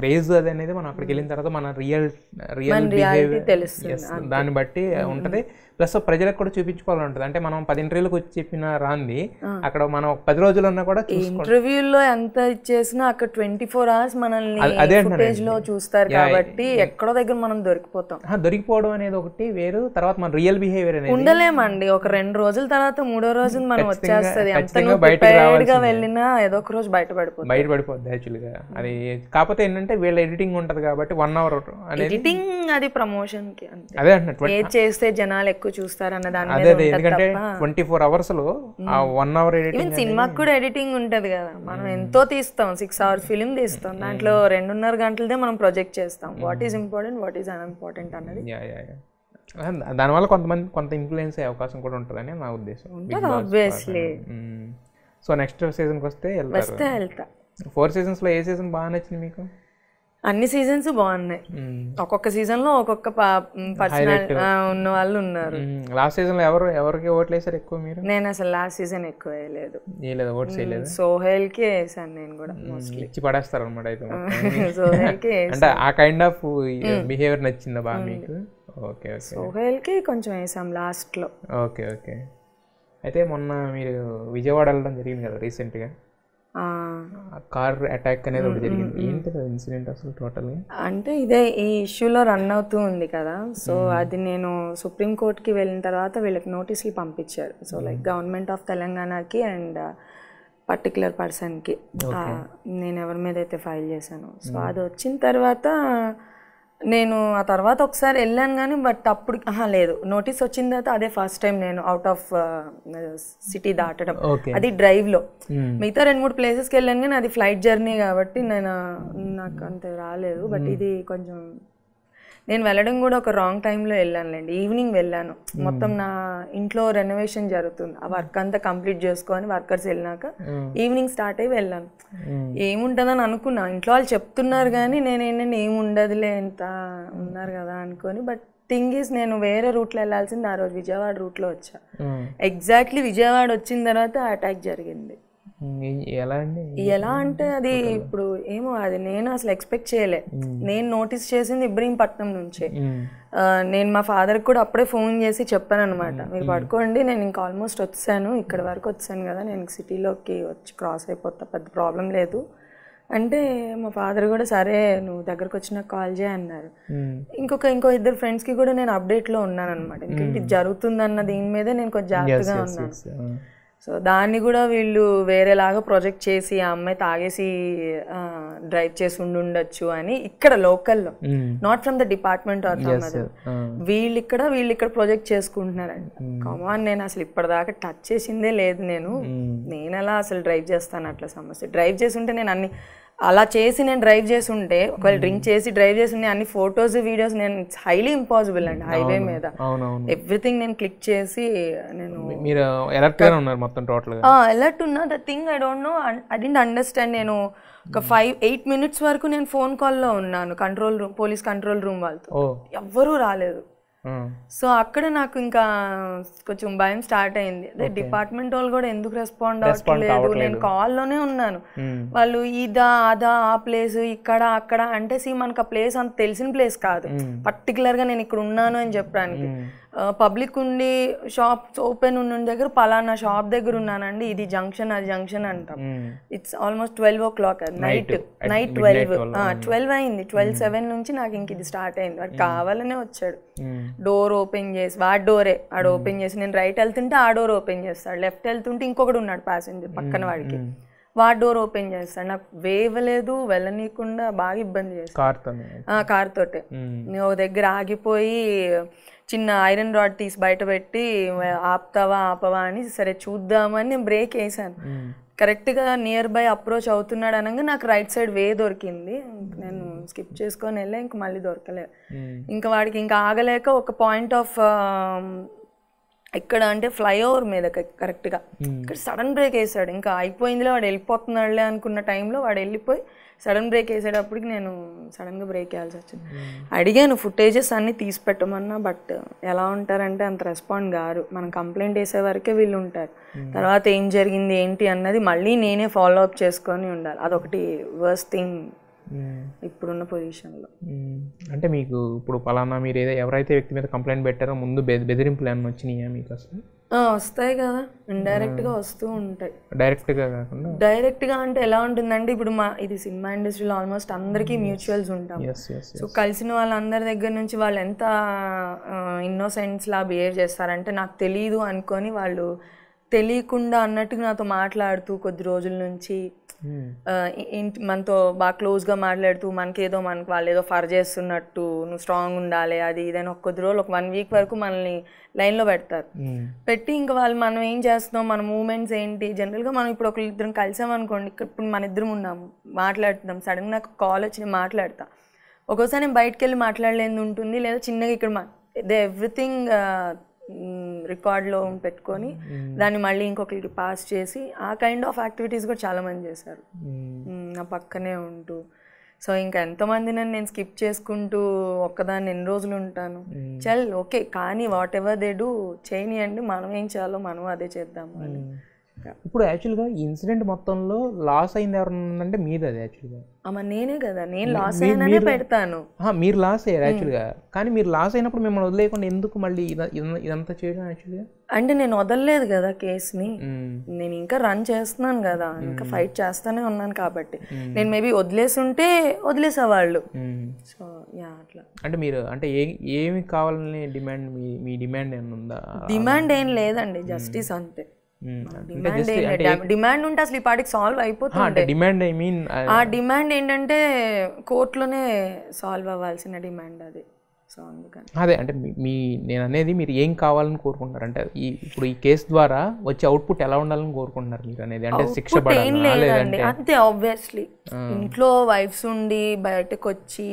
క్రేజ్ అది అనేది మనం అక్కడికి వెళ్ళిన తర్వాత మన రియల్ రియల్ తెలుస్తుంది దాన్ని బట్టి ఉంటది ప్లస్ ప్రజలకు కూడా చూపించుకోవాలంటది అంటే మనం పది ఇంటర్వ్యూలకు వచ్చి చెప్పిన రాంది అక్కడ మనం పది రోజులు ఉన్నా కూడా ఇంటర్వ్యూలో ఎంత ఇచ్చేసినా అక్కడ ట్వంటీ ఫోర్ అవర్స్ మనల్ని అదే లో చూస్తారు కాబట్టి ఎక్కడో దగ్గర మనం దొరికిపోతాం దొరికిపోవడం అనేది ఒకటి వేరు తర్వాత మన రియల్ బిహేవియర్ అనేది ఉండలేమండి ఒక రెండు రోజుల తర్వాత మూడో రోజు మనం వచ్చేస్తుంది బయటగా వెళ్ళినా ఏదో ఒక రోజు బయట బయటపడిపోద్ది యాక్చువల్గా అది కాకపోతే ఏంటంటే వీళ్ళ ఎడిటింగ్ ఉంటది కాబట్టి వన్ అవర్ ఎడిటింగ్ అది ప్రమోషన్ కి అదే అంటే చేస్తే జనాలు ఎక్కువ చూస్తారు అన్న దాని అదే అదే ఎందుకంటే ట్వంటీ ఫోర్ అవర్స్ లో ఆ వన్ అవర్ ఎడిటింగ్ సినిమాకి కూడా ఎడిటింగ్ ఉంటది కదా మనం ఎంతో తీస్తాం సిక్స్ అవర్స్ ఫిలిం తీస్తాం దాంట్లో రెండున్నర గంటలదే మనం ప్రొజెక్ట్ చేస్తాం what is important what is unimportant అన్నది దానివల్ల కొంతమంది కొంత ఇన్ఫ్లుయెన్స్ అయ్యే అవకాశం కూడా ఉంటుందని నా ఉద్దేశం సో నెక్స్ట్ సీజన్కి వస్తే వెళ్తా ఫోర్ సీజన్స్లో ఏ సీజన్ బాగా నచ్చింది మీకు అన్ని సీజన్స్ బాగున్నాయి ఒక్కొక్క సీజన్లో ఒక్కొక్క ఉన్న వాళ్ళు ఉన్నారు లాస్ట్ సీజన్లో ఎవరు ఎవరికి ఓట్లు వేసారు ఎక్కువ మీరు నేను అసలు లాస్ట్ సీజన్ ఎక్కువ వేయలేదు వేయలేదు ఓట్స్ వేయలేదు సోహెల్కి వేసాను నేను కూడా మోస్ట్లీ ఇచ్చి పడేస్తారు అనమాట అయితే సోహెల్కి అంటే ఆ కైండ్ ఆఫ్ బిహేవియర్ నచ్చిందా బాగా మీకు ఓకే సోహెల్కి కొంచెం వేసాం లాస్ట్లో ఓకే ఓకే అయితే మొన్న మీరు విజయవాడ వెళ్ళడం జరిగింది కదా రీసెంట్గా కార్ అటాక్ అనేది ఒకటి జరిగింది ఏంటి ఇన్సిడెంట్ అసలు టోటల్గా అంటే ఇదే ఈ ఇష్యూలో రన్ అవుతూ ఉంది కదా సో అది నేను సుప్రీంకోర్టుకి వెళ్ళిన తర్వాత వీళ్ళకి నోటీసులు పంపించారు సో లైక్ గవర్నమెంట్ ఆఫ్ తెలంగాణకి అండ్ పర్టికులర్ పర్సన్కి నేను ఎవరి మీద అయితే ఫైల్ చేశాను సో అది వచ్చిన తర్వాత నేను ఆ తర్వాత ఒకసారి వెళ్ళాను కానీ బట్ అప్పుడు లేదు నోటీస్ వచ్చిన తర్వాత అదే ఫస్ట్ టైం నేను అవుట్ ఆఫ్ సిటీ దాటడం అది డ్రైవ్ లో మిగతా రెండు మూడు ప్లేసెస్కి వెళ్ళాను కానీ అది ఫ్లైట్ జర్నీ కాబట్టి నేను నాకు అంత రాలేదు బట్ ఇది కొంచెం నేను వెళ్ళడం కూడా ఒక రాంగ్ టైంలో వెళ్ళానులేండి ఈవినింగ్ వెళ్ళాను మొత్తం నా ఇంట్లో రెనోవేషన్ జరుగుతుంది ఆ వర్క్ అంతా కంప్లీట్ చేసుకొని వర్కర్స్ వెళ్ళినాక ఈవినింగ్ స్టార్ట్ అయ్యి వెళ్ళాను ఏముంటుందని అనుకున్నా ఇంట్లో వాళ్ళు చెప్తున్నారు కానీ నేను ఏంటంటే ఏముండదులే ఎంత ఉన్నారు కదా అనుకొని బట్ థింగ్ ఈస్ నేను వేరే రూట్లో వెళ్ళాల్సింది ఆ రోజు విజయవాడ రూట్లో వచ్చా ఎగ్జాక్ట్లీ విజయవాడ వచ్చిన తర్వాత అటాక్ జరిగింది ఎలా అండి ఎలా అంటే అది ఇప్పుడు ఏమో అది నేను అసలు ఎక్స్పెక్ట్ చేయలే నేను నోటీస్ చేసింది ఇబ్రహీంపట్నం నుంచే నేను మా ఫాదర్ కూడా అప్పుడే ఫోన్ చేసి చెప్పాను అనమాట మీరు పడుకోండి నేను ఇంకా ఆల్మోస్ట్ వచ్చాను ఇక్కడ వరకు వచ్చాను కదా నేను సిటీలోకి వచ్చి క్రాస్ అయిపోతా పెద్ద ప్రాబ్లం లేదు అంటే మా ఫాదర్ కూడా సరే నువ్వు దగ్గరకు వచ్చినా కాల్ చేయ అన్నారు ఇంకొక ఇంకో ఇద్దరు ఫ్రెండ్స్ కి కూడా నేను అప్డేట్ లో ఉన్నాను అనమాట ఇది జరుగుతుందన్న దీని మీదే నేను కొంచెం జాగ్రత్తగా ఉన్నాను సో దాన్ని కూడా వీళ్ళు వేరేలాగా ప్రొజెక్ట్ చేసి ఆ అమ్మాయి తాగేసి డ్రైవ్ చేసి ఉండుండొచ్చు అని ఇక్కడ లోకల్లో not from the department of వీళ్ళు ఇక్కడ వీళ్ళు ఇక్కడ ప్రొజెక్ట్ చేసుకుంటున్నారండి కమాన్ నేను అసలు ఇప్పటిదాకా టచ్ చేసిందే లేదు నేను నేను ఎలా అసలు డ్రైవ్ చేస్తాను అట్లా సమస్య డ్రైవ్ చేసి ఉంటే నేను అన్ని అలా చేసి నేను డ్రైవ్ చేసి ఉంటే ఒకవేళ డ్రింక్ చేసి డ్రైవ్ చేసి ఉండే అన్ని ఫొటోస్ వీడియోస్ నేను హైలీ ఇంపాసిబుల్ అండి హైవే మీద ఎవ్రీథింగ్ నేను క్లిక్ చేసి నేను మీరు ఎలర్ట్ ఉన్నారు మొత్తం టోటల్ ఎలర్ట్ ఉన్నా the thing I don't know I didn't understand నేను ఒక ఫైవ్ ఎయిట్ మినిట్స్ వరకు నేను ఫోన్ కాల్లో ఉన్నాను control room police control room వాళ్ళతో ఎవ్వరూ రాలేదు సో అక్కడ నాకు ఇంకా కొంచెం భయం స్టార్ట్ అయింది అదే డిపార్ట్మెంట్ వాళ్ళు కూడా ఎందుకు రెస్పాండ్ అవ్వట్లేదు నేను కాల్లోనే ఉన్నాను వాళ్ళు ఇదా అదా ఆ ప్లేస్ ఇక్కడ అక్కడ అంటే సి మనకు ఆ ప్లేస్ అంత తెలిసిన ప్లేస్ కాదు పర్టికులర్గా నేను ఇక్కడ ఉన్నాను అని చెప్పడానికి పబ్లిక్ ఉండి షాప్స్ ఓపెన్ ఉన్న దగ్గర పలానా షాప్ దగ్గర ఉన్నానండి ఇది జంక్షన్ అది జంక్షన్ అంటాం it's almost twelve o'clock night night twelve twelve అయింది ట్వెల్వ్ సెవెన్ నుంచి నాకు ఇంక ఇది స్టార్ట్ అయింది వాడు కావాలనే వచ్చాడు డోర్ ఓపెన్ చేసి వాడి డోరే ఆడు ఓపెన్ చేసి నేను రైట్ వెళ్తుంటే ఆ డోర్ ఓపెన్ చేస్తాడు లెఫ్ట్ వెళ్తుంటే ఇంకొకడు ఉన్నాడు ప్యాసింజర్ పక్కన వాడికి వాడు డోర్ ఓపెన్ చేస్తాడు నాకు వేవలేదు వెళ్ళనీయకుండా బాగా ఇబ్బంది చేస్తాను కార్ తోటే ఒక దగ్గర ఆగిపోయి చిన్న ఐరన్ రాడ్ తీసి బయట పెట్టి ఆపుతావా ఆపవా అని సరే చూద్దామని నేను బ్రేక్ వేసాను కరెక్ట్గా నియర్ బై అప్రోచ్ అవుతున్నాడు అనగా నాకు రైట్ సైడ్ వే దొరికింది నేను స్కిప్ చేసుకొని వెళ్ళా ఇంక మళ్ళీ దొరకలేదు ఇంకా వాడికి ఇంకా ఆగలేక ఒక పాయింట్ ఆఫ్ ఎక్కడ అంటే ఫ్లైఓవర్ మీద కరెక్ట్గా ఇక్కడ సడన్ బ్రేక్ వేసాడు ఇంకా అయిపోయిందిలే వాడు వెళ్ళిపోతున్నాడులే అనుకున్న టైంలో వాడు వెళ్ళిపోయి సడన్ బ్రేక్ వేసేటప్పటికి నేను సడన్గా బ్రేక్ వేయాల్సి వచ్చింది hmm. అడిగాను ఫుటేజెస్ అన్నీ తీసి పెట్టమన్నా బట్ ఎలా ఉంటారంటే అంత రెస్పాండ్ గారు మనం కంప్లైంట్ వేసే వరకే వీళ్ళు ఉంటారు hmm. తర్వాత ఏం జరిగింది ఏంటి అన్నది మళ్ళీ నేనే ఫాలో అప్ చేసుకొని ఉండాలి అదొకటి వర్స్ట్ థింగ్ hmm. ఇప్పుడున్న పొజిషన్లో అంటే మీకు ఇప్పుడు ఫలానా మీరు ఏదో ఎవరైతే వ్యక్తి మీద కంప్లైంట్ పెట్టారో ముందు బెదిరింపులు ఏమైనా వచ్చినాయా మీకు అసలు వస్తాయి కదా గా hmm. వస్తూ ఉంటాయి డైరెక్ట్గా కాకుండా డైరెక్ట్గా అంటే ఎలా ఉంటుందంటే ఇప్పుడు మా ఇది సినిమా ఇండస్ట్రీలో ఆల్మోస్ట్ అందరికీ మ్యూచువల్స్ hmm. ఉంటాం సో కలిసిన వాళ్ళందరి దగ్గర నుంచి వాళ్ళు ఎంత లా బిహేవ్ చేస్తారంటే నాకు తెలియదు అనుకొని వాళ్ళు తెలియకుండా అన్నట్టుగా నాతో మాట్లాడుతూ కొద్ది రోజుల నుంచి hmm. ఇంటి మనతో బాగా క్లోజ్గా మాట్లాడుతూ మనకేదో మనకు వాళ్ళు ఏదో ఫర్ చేస్తున్నట్టు నువ్వు స్ట్రాంగ్ ఉండాలి అది ఇదని ఒక కొద్ది రోజులు ఒక వన్ వీక్ వరకు మనల్ని లైన్లో పెడతారు పెట్టి ఇంకా వాళ్ళు మనం ఏం చేస్తున్నాం మన మూమెంట్స్ ఏంటి జనరల్గా మనం ఇప్పుడు ఒకరి ఇద్దరం కలిసామనుకోండి ఇప్పుడు మన ఇద్దరం ఉన్నాము మాట్లాడుతున్నాం సడన్గా నాకు కాల్ వచ్చి మాట్లాడతా ఒక్కోసారి నేను బయటకు వెళ్ళి మాట్లాడలేదు ఉంటుంది లేదా చిన్నగా ఇక్కడ మా ఎవ్రీథింగ్ రికార్డ్లో పెట్టుకొని దాన్ని మళ్ళీ ఇంకొకరికి పాస్ చేసి ఆ కైండ్ ఆఫ్ యాక్టివిటీస్ కూడా చాలామంది చేశారు నా పక్కనే ఉంటూ సో ఇంకా ఎంతమంది నన్ను నేను స్కిప్ చేసుకుంటూ ఒక్కదాన్ని ఎన్ని రోజులు ఉంటాను చల్ ఓకే కానీ వాట్ ఎవర్ దే డూ చేయనియండి మనం ఏం చేయాలో మనం అదే చేద్దాము అని ఇప్పుడు యాక్చువల్గా ఇన్సిడెంట్ మొత్తంలో లాస్ అయింది ఎవరన్నంటే మీది అది యాక్చువల్గా అమ్మ నేనే కదా నేను లాస్ అయ్యానే పెడతాను మీరు లాస్ అయ్యారు యాక్చువల్గా hmm. కానీ మీరు లాస్ అయినప్పుడు మిమ్మల్ని వదిలేయకుండా ఎందుకు మళ్ళీ ఇదంతా చేయడం యాక్చువల్గా అంటే నేను వదలలేదు కదా కేసుని hmm. నేను ఇంకా రన్ చేస్తున్నాను కదా ఇంకా ఫైట్ hmm. చేస్తానే ఉన్నాను కాబట్టి నేను మేబీ వదిలేసి ఉంటే వదిలేసేవాళ్ళు సో యా అట్లా అంటే మీరు అంటే ఏమి కావాలని డిమాండ్ మీ డిమాండ్ ఏమైనా ఉందా డిమాండ్ ఏం లేదండి జస్టిస్ అంతే డిమాండ్ hmm. ఉంటే అసలు ఈ పాటికి సాల్వ్ అయిపోతుంది డిమాండ్ ఐ మీన్ ఆ డిమాండ్ ఏంటంటే కోర్టులోనే సాల్వ్ అవ్వాల్సిన డిమాండ్ అది సో అదే అంటే మీ నేను అనేది మీరు ఏం కావాలని కోరుకుంటున్నారు అంటే ఈ ఇప్పుడు ఈ కేసు ద్వారా వచ్చే అవుట్పుట్ ఎలా ఉండాలని కోరుకుంటున్నారు మీరు అనేది అంటే శిక్ష లేదండి అంతే ఆబ్వియస్లీ ఇంట్లో వైఫ్స్ ఉండి బయటకు వచ్చి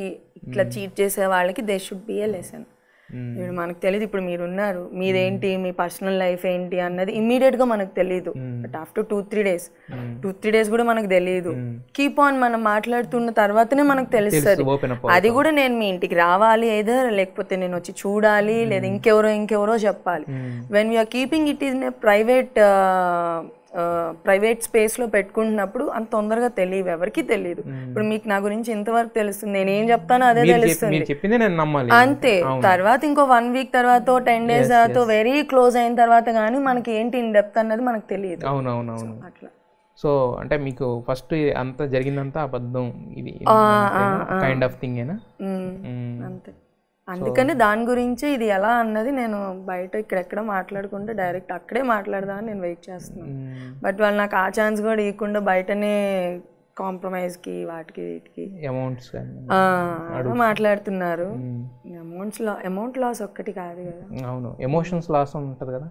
ఇట్లా చీట్ hmm. చేసే వాళ్ళకి they should be a lesson Hmm. ఇప్పుడు మనకు తెలియదు ఇప్పుడు మీరు ఉన్నారు hmm. మీదేంటి మీ పర్సనల్ లైఫ్ ఏంటి అన్నది గా మనకు తెలియదు hmm. But after two three days two three days కూడా మనకు తెలియదు కీప్ ఆన్ మనం మాట్లాడుతున్న తర్వాతనే మనకు తెలుస్తుంది అది కూడా నేను మీ ఇంటికి రావాలి ఏదో లేకపోతే నేను వచ్చి చూడాలి లేదా ఇంకెవరో ఇంకెవరో చెప్పాలి when you're keeping it is a private private స్పేస్లో పెట్టుకుంటున్నప్పుడు అంత తొందరగా తెలియదు ఎవరికి తెలియదు ఇప్పుడు మీకు నా గురించి ఇంతవరకు తెలుస్తుంది నేను ఏం చెప్తానో అదే తెలుస్తుంది అంతే తర్వాత ఇంకో వన్ వీక్ తర్వాత టెన్ డేస్ తర్వాత వెరీ క్లోజ్ అయిన తర్వాత కానీ మనకి ఏంటి ఇన్ డెప్త్ అన్నది మనకు తెలియదు అవునవునవును అట్లా సో అంటే మీకు ఫస్ట్ అంతా జరిగిందంతా అబద్ధం ఇది కైండ్ ఆఫ్ థింగ్ ఏనా అంతే అందుకని దాని గురించి ఇది ఎలా అన్నది నేను బయట ఇక్కడెక్కడ మాట్లాడుకుంటే డైరెక్ట్ అక్కడే మాట్లాడదామని నేను వెయిట్ చేస్తున్నాను బట్ వాళ్ళు నాకు ఆ ఛాన్స్ కూడా ఇవ్వకుండా బయటనే కాంప్రమైజ్కి వాటికి వీటికి అమౌంట్స్ మాట్లాడుతున్నారు అమౌంట్స్ అమౌంట్ లాస్ ఒక్కటి కాదు కదా అవును ఎమోషన్స్ లాస్ ఉంటుంది కదా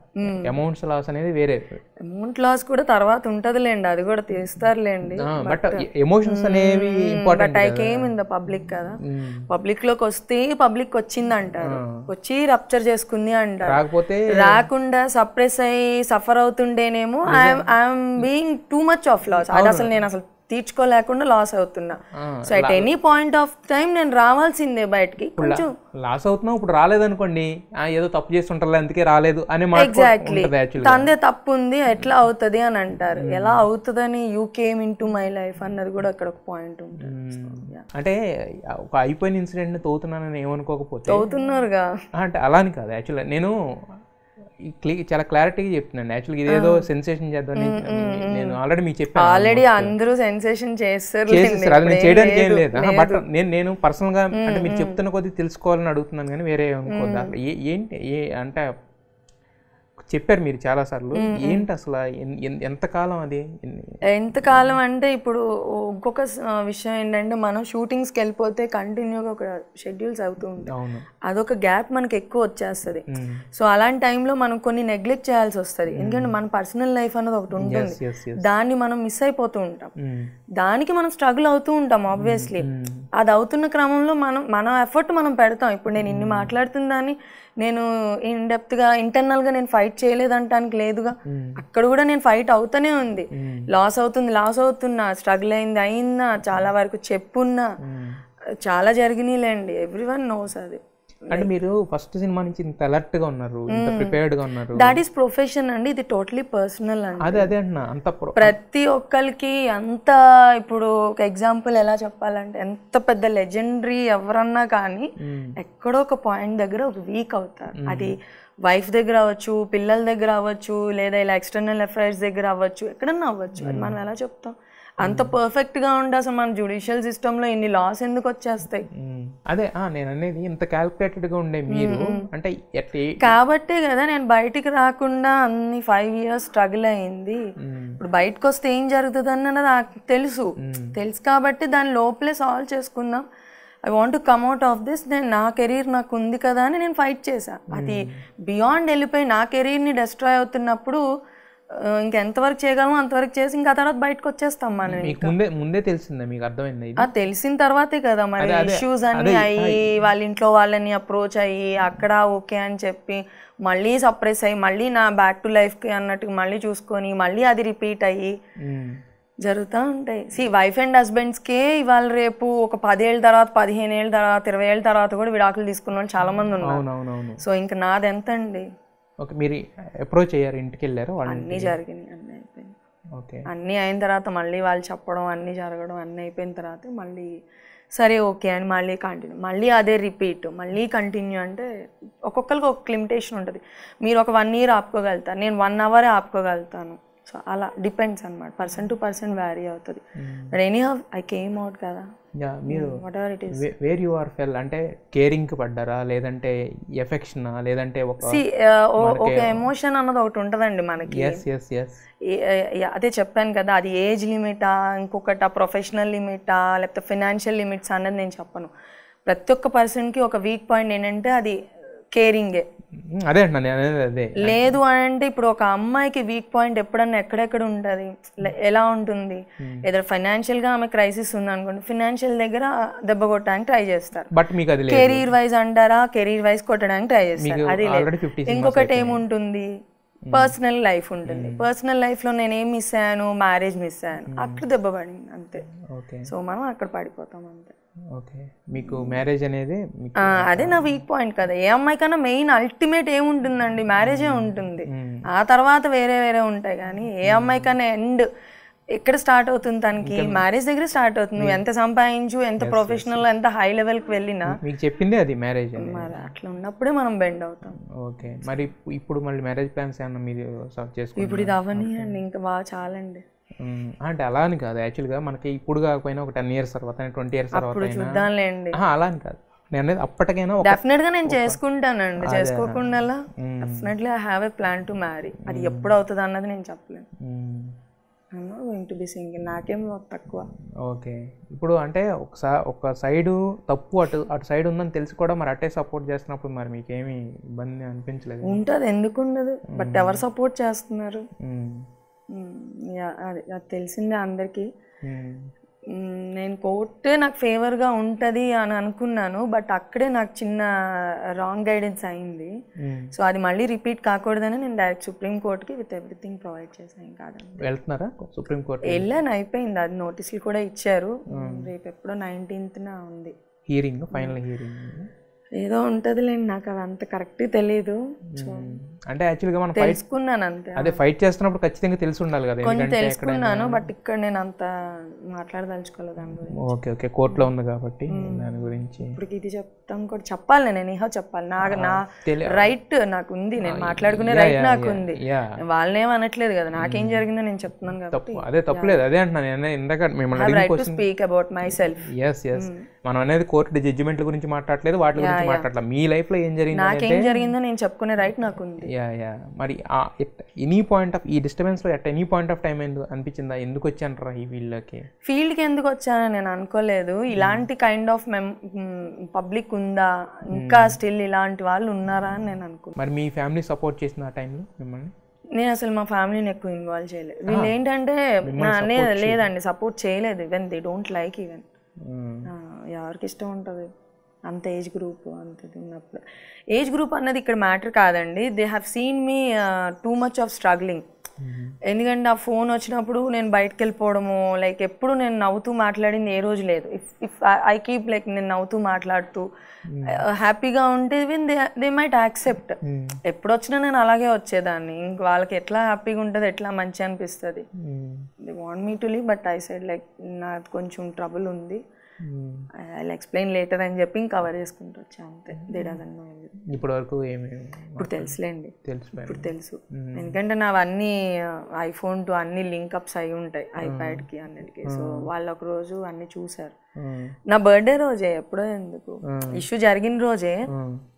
అమౌంట్స్ లాస్ అనేది వేరే అమౌంట్ లాస్ కూడా తర్వాత లేండి అది కూడా లేండి బట్ ఎమోషన్స్ అనేవి important I came in the public కదా పబ్లిక్ లోకి వస్తే పబ్లిక్ వచ్చింది అంటారు వచ్చి రప్చర్ చేసుకుంది అంటారు రాకపోతే రాకుండా సప్రెస్ అయ్యి సఫర్ అవుతుండేనేమో I'm being too much of loss అది అసలు నేను అసలు తీర్చుకోలేకుండా లాస్ అవుతున్నా so at any point of time నేను రావాల్సిందే బయటకి కొంచెం లాస్ అవుతున్నావు ఇప్పుడు రాలేదనుకోండి ఏదో తప్పు చేస్తుంటారు అందుకే రాలేదు అని ఎగ్జాక్ట్లీ తందే తప్పు ఉంది ఎట్లా అవుతుంది అని అంటారు ఎలా అవుతుందని you came in into my life అన్నది కూడా అక్కడ ఒక పాయింట్ ఉంటుంది అంటే ఒక అయిపోయిన ఇన్సిడెంట్ తోతున్నానని ఏమనుకోకపోతే తోతున్నారుగా అంటే అలానే కాదు యాక్చువల్గా నేను క్లీ చాలా క్లారిటీగా చెప్తున్నాను యాక్చువల్గా ఇదేదో సెన్సేషన్ చేద్దాం నేను ఆల్రెడీ మీకు చెప్పాను ఆల్రెడీ అందరూ సెన్సేషన్ చేస్తారు అది నేను చేయడానికి ఏం లేదు బట్ నేను నేను పర్సనల్గా అంటే మీరు చెప్తున్న కొద్దీ తెలుసుకోవాలని అడుగుతున్నాను కానీ వేరే అనుకోద్దా ఏంటి ఏ అంటే చెప్పారు మీరు చాలా సార్లు ఏంటి అసలు ఎంతకాలం అది ఎంతకాలం అంటే ఇప్పుడు ఇంకొక విషయం ఏంటంటే మనం షూటింగ్స్కి వెళ్ళిపోతే కంటిన్యూగా ఒక షెడ్యూల్స్ అవుతూ ఉంటాయి అదొక గ్యాప్ మనకి ఎక్కువ వచ్చేస్తుంది సో అలాంటి టైంలో మనం కొన్ని నెగ్లెక్ట్ చేయాల్సి వస్తుంది ఎందుకంటే మన పర్సనల్ లైఫ్ అనేది ఒకటి ఉంటుంది దాన్ని మనం మిస్ అయిపోతూ ఉంటాం దానికి మనం స్ట్రగుల్ అవుతూ ఉంటాం ఆబ్వియస్లీ అది అవుతున్న క్రమంలో మనం మన ఎఫర్ట్ మనం పెడతాం ఇప్పుడు నేను ఇన్ని దాన్ని నేను ఇన్ ఇంటర్నల్ గా నేను ఫైట్ చేయలేదంటానికి లేదుగా hmm. అక్కడ కూడా నేను ఫైట్ అవుతానే ఉంది లాస్ hmm. అవుతుంది లాస్ అవుతున్నా స్ట్రగుల్ అయింది అయిందా చాలా వరకు చెప్పున్నా hmm. చాలా జరిగినాయిలేండి ఎవ్రీ వన్ నోస్ అది అంటే మీరు ఫస్ట్ సినిమా నుంచి ఇంత అలర్ట్ గా ఉన్నారు ఇంత ప్రిపేర్డ్ hmm. గా ఉన్నారు దాట్ ఈస్ ప్రొఫెషన్ అండి ఇది టోటలీ పర్సనల్ అండి అదే అదే అంటున్నా అంత ప్రతి ఒక్కరికి అంత ఇప్పుడు ఒక ఎగ్జాంపుల్ ఎలా చెప్పాలంటే ఎంత పెద్ద లెజెండరీ ఎవరన్నా కానీ hmm. ఎక్కడో ఒక పాయింట్ దగ్గర ఒక వీక్ అవుతారు hmm. అది వైఫ్ దగ్గర అవ్వచ్చు పిల్లల దగ్గర అవ్వచ్చు లేదా ఇలా ఎక్స్టర్నల్ అఫైర్స్ దగ్గర అవ్వచ్చు ఎక్కడన్నా అవ్వచ్చు అది మనం ఎలా చెప్తాం అంత పర్ఫెక్ట్ గా ఉండే అసలు మన జ్యుడిషియల్ సిస్టమ్ లో ఇన్ని లాస్ ఎందుకు వచ్చేస్తాయి అదే నేను అనేది ఇంత క్యాల్కులేటెడ్ గా ఉండే మీరు అంటే కాబట్టే కదా నేను బయటికి రాకుండా అన్ని ఫైవ్ ఇయర్స్ స్ట్రగుల్ అయింది ఇప్పుడు బయటకు వస్తే ఏం జరుగుతుంది అన్నది నాకు తెలుసు తెలుసు కాబట్టి దాని లోపలే సాల్వ్ చేసుకుందాం I want come out of this నేను నా కెరీర్ నాకు ఉంది కదా అని నేను ఫైట్ చేశాను అది బియాండ్ వెళ్ళిపోయి నా కెరీర్ని డెస్ట్రాయ్ అవుతున్నప్పుడు ఇంకెంతవరకు చేయగలమో అంతవరకు చేసి ఇంకా తర్వాత బయటకు వచ్చేస్తాం మనం ముందే ముందే తెలిసిందా మీకు అర్థమైంది ఆ తెలిసిన తర్వాతే కదా మరి ఇష్యూస్ అన్ని అయ్యి వాళ్ళ ఇంట్లో వాళ్ళని అప్రోచ్ అయ్యి అక్కడ ఓకే అని చెప్పి మళ్ళీ సప్రెస్ అయ్యి మళ్ళీ నా బ్యాక్ టు లైఫ్కి అన్నట్టు మళ్ళీ చూసుకొని మళ్ళీ అది రిపీట్ అయ్యి జరుగుతూ ఉంటాయి సి వైఫ్ అండ్ హస్బెండ్స్కే ఇవాళ రేపు ఒక పదేళ్ళ తర్వాత పదిహేను ఏళ్ళ తర్వాత ఇరవై ఏళ్ళ తర్వాత కూడా విడాకులు తీసుకున్న వాళ్ళు చాలామంది ఉన్నారు సో ఇంకా నాది ఎంత అండి ఓకే మీరు అప్రోచ్ అయ్యారు ఇంటికి వెళ్ళారు అన్నీ జరిగినాయి అన్నీ అయిపోయింది ఓకే అన్నీ అయిన తర్వాత మళ్ళీ వాళ్ళు చెప్పడం అన్నీ జరగడం అన్నీ అయిపోయిన తర్వాత మళ్ళీ సరే ఓకే అని మళ్ళీ కంటిన్యూ మళ్ళీ అదే రిపీట్ మళ్ళీ కంటిన్యూ అంటే ఒక్కొక్కరికి ఒక లిమిటేషన్ ఉంటుంది మీరు ఒక వన్ ఇయర్ ఆపుకోగలుగుతారు నేను వన్ అవర్ ఆపుకోగలుగుతాను సో అలా డిపెండ్స్ అనమాట పర్సన్ టు పర్సన్ వ్యారీ అవుతుంది but anyhow I came out కదా మీరు వేర్ యు ఆర్ ఫెల్ అంటే కేరింగ్ కి పడ్డారా లేదంటే ఎఫెక్షన్ లేదంటే ఒక uh, ఒక ఎమోషన్ అన్నది ఒకటి ఉంటుందండి మనకి అదే చెప్పాను కదా అది ఏజ్ లిమిటా ఇంకొకటి ప్రొఫెషనల్ లిమిటా లేకపోతే ఫినాన్షియల్ లిమిట్స్ అన్నది నేను చెప్పను ప్రతి ఒక్క పర్సన్కి ఒక వీక్ పాయింట్ ఏంటంటే అది కేరింగే అదే అదే లేదు అంటే ఇప్పుడు ఒక అమ్మాయికి వీక్ పాయింట్ ఎప్పుడన్నా ఎక్కడెక్కడ ఉంటుంది ఎలా ఉంటుంది ఏదైనా ఫైనాన్షియల్ గా ఆమె క్రైసిస్ ఉంది అనుకోండి ఫైనాన్షియల్ దగ్గర దెబ్బ కొట్టడానికి ట్రై చేస్తారు బట్ మీకు అది కెరీర్ వైజ్ అంటారా కెరీర్ వైజ్ కొట్టడానికి ట్రై చేస్తారు అది ఇంకొకటి ఏముంటుంది పర్సనల్ లైఫ్ ఉంటుంది పర్సనల్ లైఫ్లో నేను ఏం మిస్ అయ్యాను మ్యారేజ్ మిస్ అయ్యాను అక్కడ దెబ్బ పడింది అంతే సో మనం అక్కడ పడిపోతాం అంతే ఓకే మీకు మ్యారేజ్ అనేది అదే నా వీక్ పాయింట్ కదా ఏ అమ్మాయి కన్నా మెయిన్ అల్టిమేట్ ఏముంటుందండి మ్యారేజే ఉంటుంది ఆ తర్వాత వేరే వేరే ఉంటాయి కానీ ఏ అమ్మాయి కన్నా ఎండ్ ఎక్కడ స్టార్ట్ అవుతుంది తనకి మ్యారేజ్ దగ్గర స్టార్ట్ అవుతుంది ఎంత సంపాదించు ఎంత ప్రొఫెషనల్ ఎంత హై లెవెల్ కి వెళ్ళినా మీకు చెప్పింది అది మ్యారేజ్ మరి అట్లా ఉన్నప్పుడే మనం బెండ్ అవుతాం ఓకే మరి ఇప్పుడు మళ్ళీ మ్యారేజ్ ప్లాన్స్ ఏమన్నా మీరు సాల్వ్ చేసుకో ఇప్పుడు ఇది అవని అండి ఇంకా బాగా చాలండి అంటే అలా అని కాదు యాక్చువల్గా మనకి ఇప్పుడు కాకపోయినా ఒక టెన్ ఇయర్స్ తర్వాత ట్వంటీ ఇయర్స్ తర్వాత అలా అని కాదు నేను అనేది అప్పటికైనా డెఫినెట్ గా నేను చేసుకుంటానండి చేసుకోకుండా definitely I have a plan to marry అది ఎప్పుడు అవుతుంది అన్నది నేను చెప్పలేను నాకేం తక్కువ ఓకే ఇప్పుడు అంటే ఒకసారి ఒక సైడ్ తప్పు అటు అటు సైడ్ ఉందని తెలిసి కూడా మరి అటే సపోర్ట్ చేస్తున్నప్పుడు మరి మీకేమి ఇబ్బంది అనిపించలేదు ఉంటుంది ఎందుకు ఉండదు బట్ ఎవరు సపోర్ట్ చేస్తున్నారు అది తెలిసిందే అందరికీ నేను కోర్టే నాకు ఫేవర్గా ఉంటుంది అని అనుకున్నాను బట్ అక్కడే నాకు చిన్న రాంగ్ గైడెన్స్ అయింది సో అది మళ్ళీ రిపీట్ కాకూడదని నేను డైరెక్ట్ సుప్రీం కోర్ట్కి విత్ ఎవ్రీథింగ్ ప్రొవైడ్ చేశాను కాదండి వెళ్తున్నారా సుప్రీం కోర్ట్ వెళ్ళాను అయిపోయింది అది నోటీసులు కూడా ఇచ్చారు రేపు ఎప్పుడో నైన్టీన్త్న ఉంది హియరింగ్ ఫైనల్ హియరింగ్ ఏదో ఉంటదిలేండి నాకు అది అంత కరెక్ట్ తెలియదు అంటే యాక్చువల్గా మనం తెలుసుకున్నాను అంతే అదే ఫైట్ చేస్తున్నప్పుడు ఖచ్చితంగా తెలిసి ఉండాలి కదా కొంచెం తెలుసుకున్నాను బట్ ఇక్కడ నేను అంత మాట్లాడదలుచుకోలేదు దాని గురించి ఓకే ఓకే కోర్టులో ఉంది కాబట్టి దాని గురించి ఇప్పుడు ఇది చెప్తాం కూడా చెప్పాలి నేను ఏహో చెప్పాలి నా నా రైట్ నాకు ఉంది నేను మాట్లాడుకునే రైట్ నాకు ఉంది వాళ్ళనేం అనట్లేదు కదా నాకేం జరిగిందో నేను చెప్తున్నాను కదా అదే తప్పులేదు అదే అంటున్నాను ఇందాక మిమ్మల్ని speak about myself yes yes మనం అనేది కోర్టు జడ్జిమెంట్ల గురించి మాట్లాడలేదు వాటి గురించి మాట్లాడలేదు మీ లో ఏం జరిగింది నాకేం జరిగిందో నేను చెప్పుకునే రైట్ నాకు ఉంది యా యా మరి ఎనీ పాయింట్ ఆఫ్ ఈ లో at any point of time ఎందుకు అనిపించిందా ఎందుకు వచ్చానరా ఈ ఫీల్డ్ కి ఎందుకు వచ్చానని నేను అనుకోలేదు ఇలాంటి కైండ్ ఆఫ్ మెం పబ్లిక్ ఉందా ఇంకా స్టిల్ hmm. ఇలాంటి వాళ్ళు ఉన్నారా అని నేను అనుకో మరి మీ ఫ్యామిలీ సపోర్ట్ చేసిన ఆ టైంలో మిమ్మల్ని నేను అసలు మా ఫ్యామిలీని ఎక్కువ ఇన్వాల్వ్ చేయలేదు వీళ్ళు ఏంటంటే లేదండి సపోర్ట్ చేయలేదు even they don't like even ఎవరికి ఇష్టం ఉంటుంది అంత ఏజ్ గ్రూప్ అంత ఉన్నప్పుడు ఏజ్ గ్రూప్ అన్నది ఇక్కడ మ్యాటర్ కాదండి they have seen me too much of struggling ఎందుకంటే ఆ ఫోన్ వచ్చినప్పుడు నేను బయటకు వెళ్ళిపోవడము లైక్ ఎప్పుడు నేను నవ్వుతూ మాట్లాడింది ఏ రోజు లేదు if if I keep like నేను నవ్వుతూ మాట్లాడుతూ హ్యాపీగా mm. uh, ఉంటే దే దే మైట్ యాక్సెప్ట్ ఎప్పుడు వచ్చినా నేను అలాగే వచ్చేదాన్ని ఇంక వాళ్ళకి ఎట్లా హ్యాపీగా ఉంటుంది ఎట్లా మంచి అనిపిస్తుంది they want me to leave but I side like నాకు కొంచెం ట్రబుల్ ఉంది ఐ ఎక్స్ప్లెయిన్ లేటర్ అని చెప్పి కవర్ చేసుకుంటూ వచ్చాం అంతే దేడాదన్న ఇప్పుడు వరకు ఏమి ఇప్పుడు తెలుసులేండి తెలుసు ఇప్పుడు తెలుసు ఎందుకంటే నావన్నీ ఐఫోన్ టు అన్ని లింక్అప్స్ అయి ఉంటాయి ఐప్యాడ్కి అన్నిటికీ సో వాళ్ళు ఒకరోజు అన్ని చూశారు నా బర్త్డే రోజే ఎప్పుడో ఎందుకు ఇష్యూ జరిగిన రోజే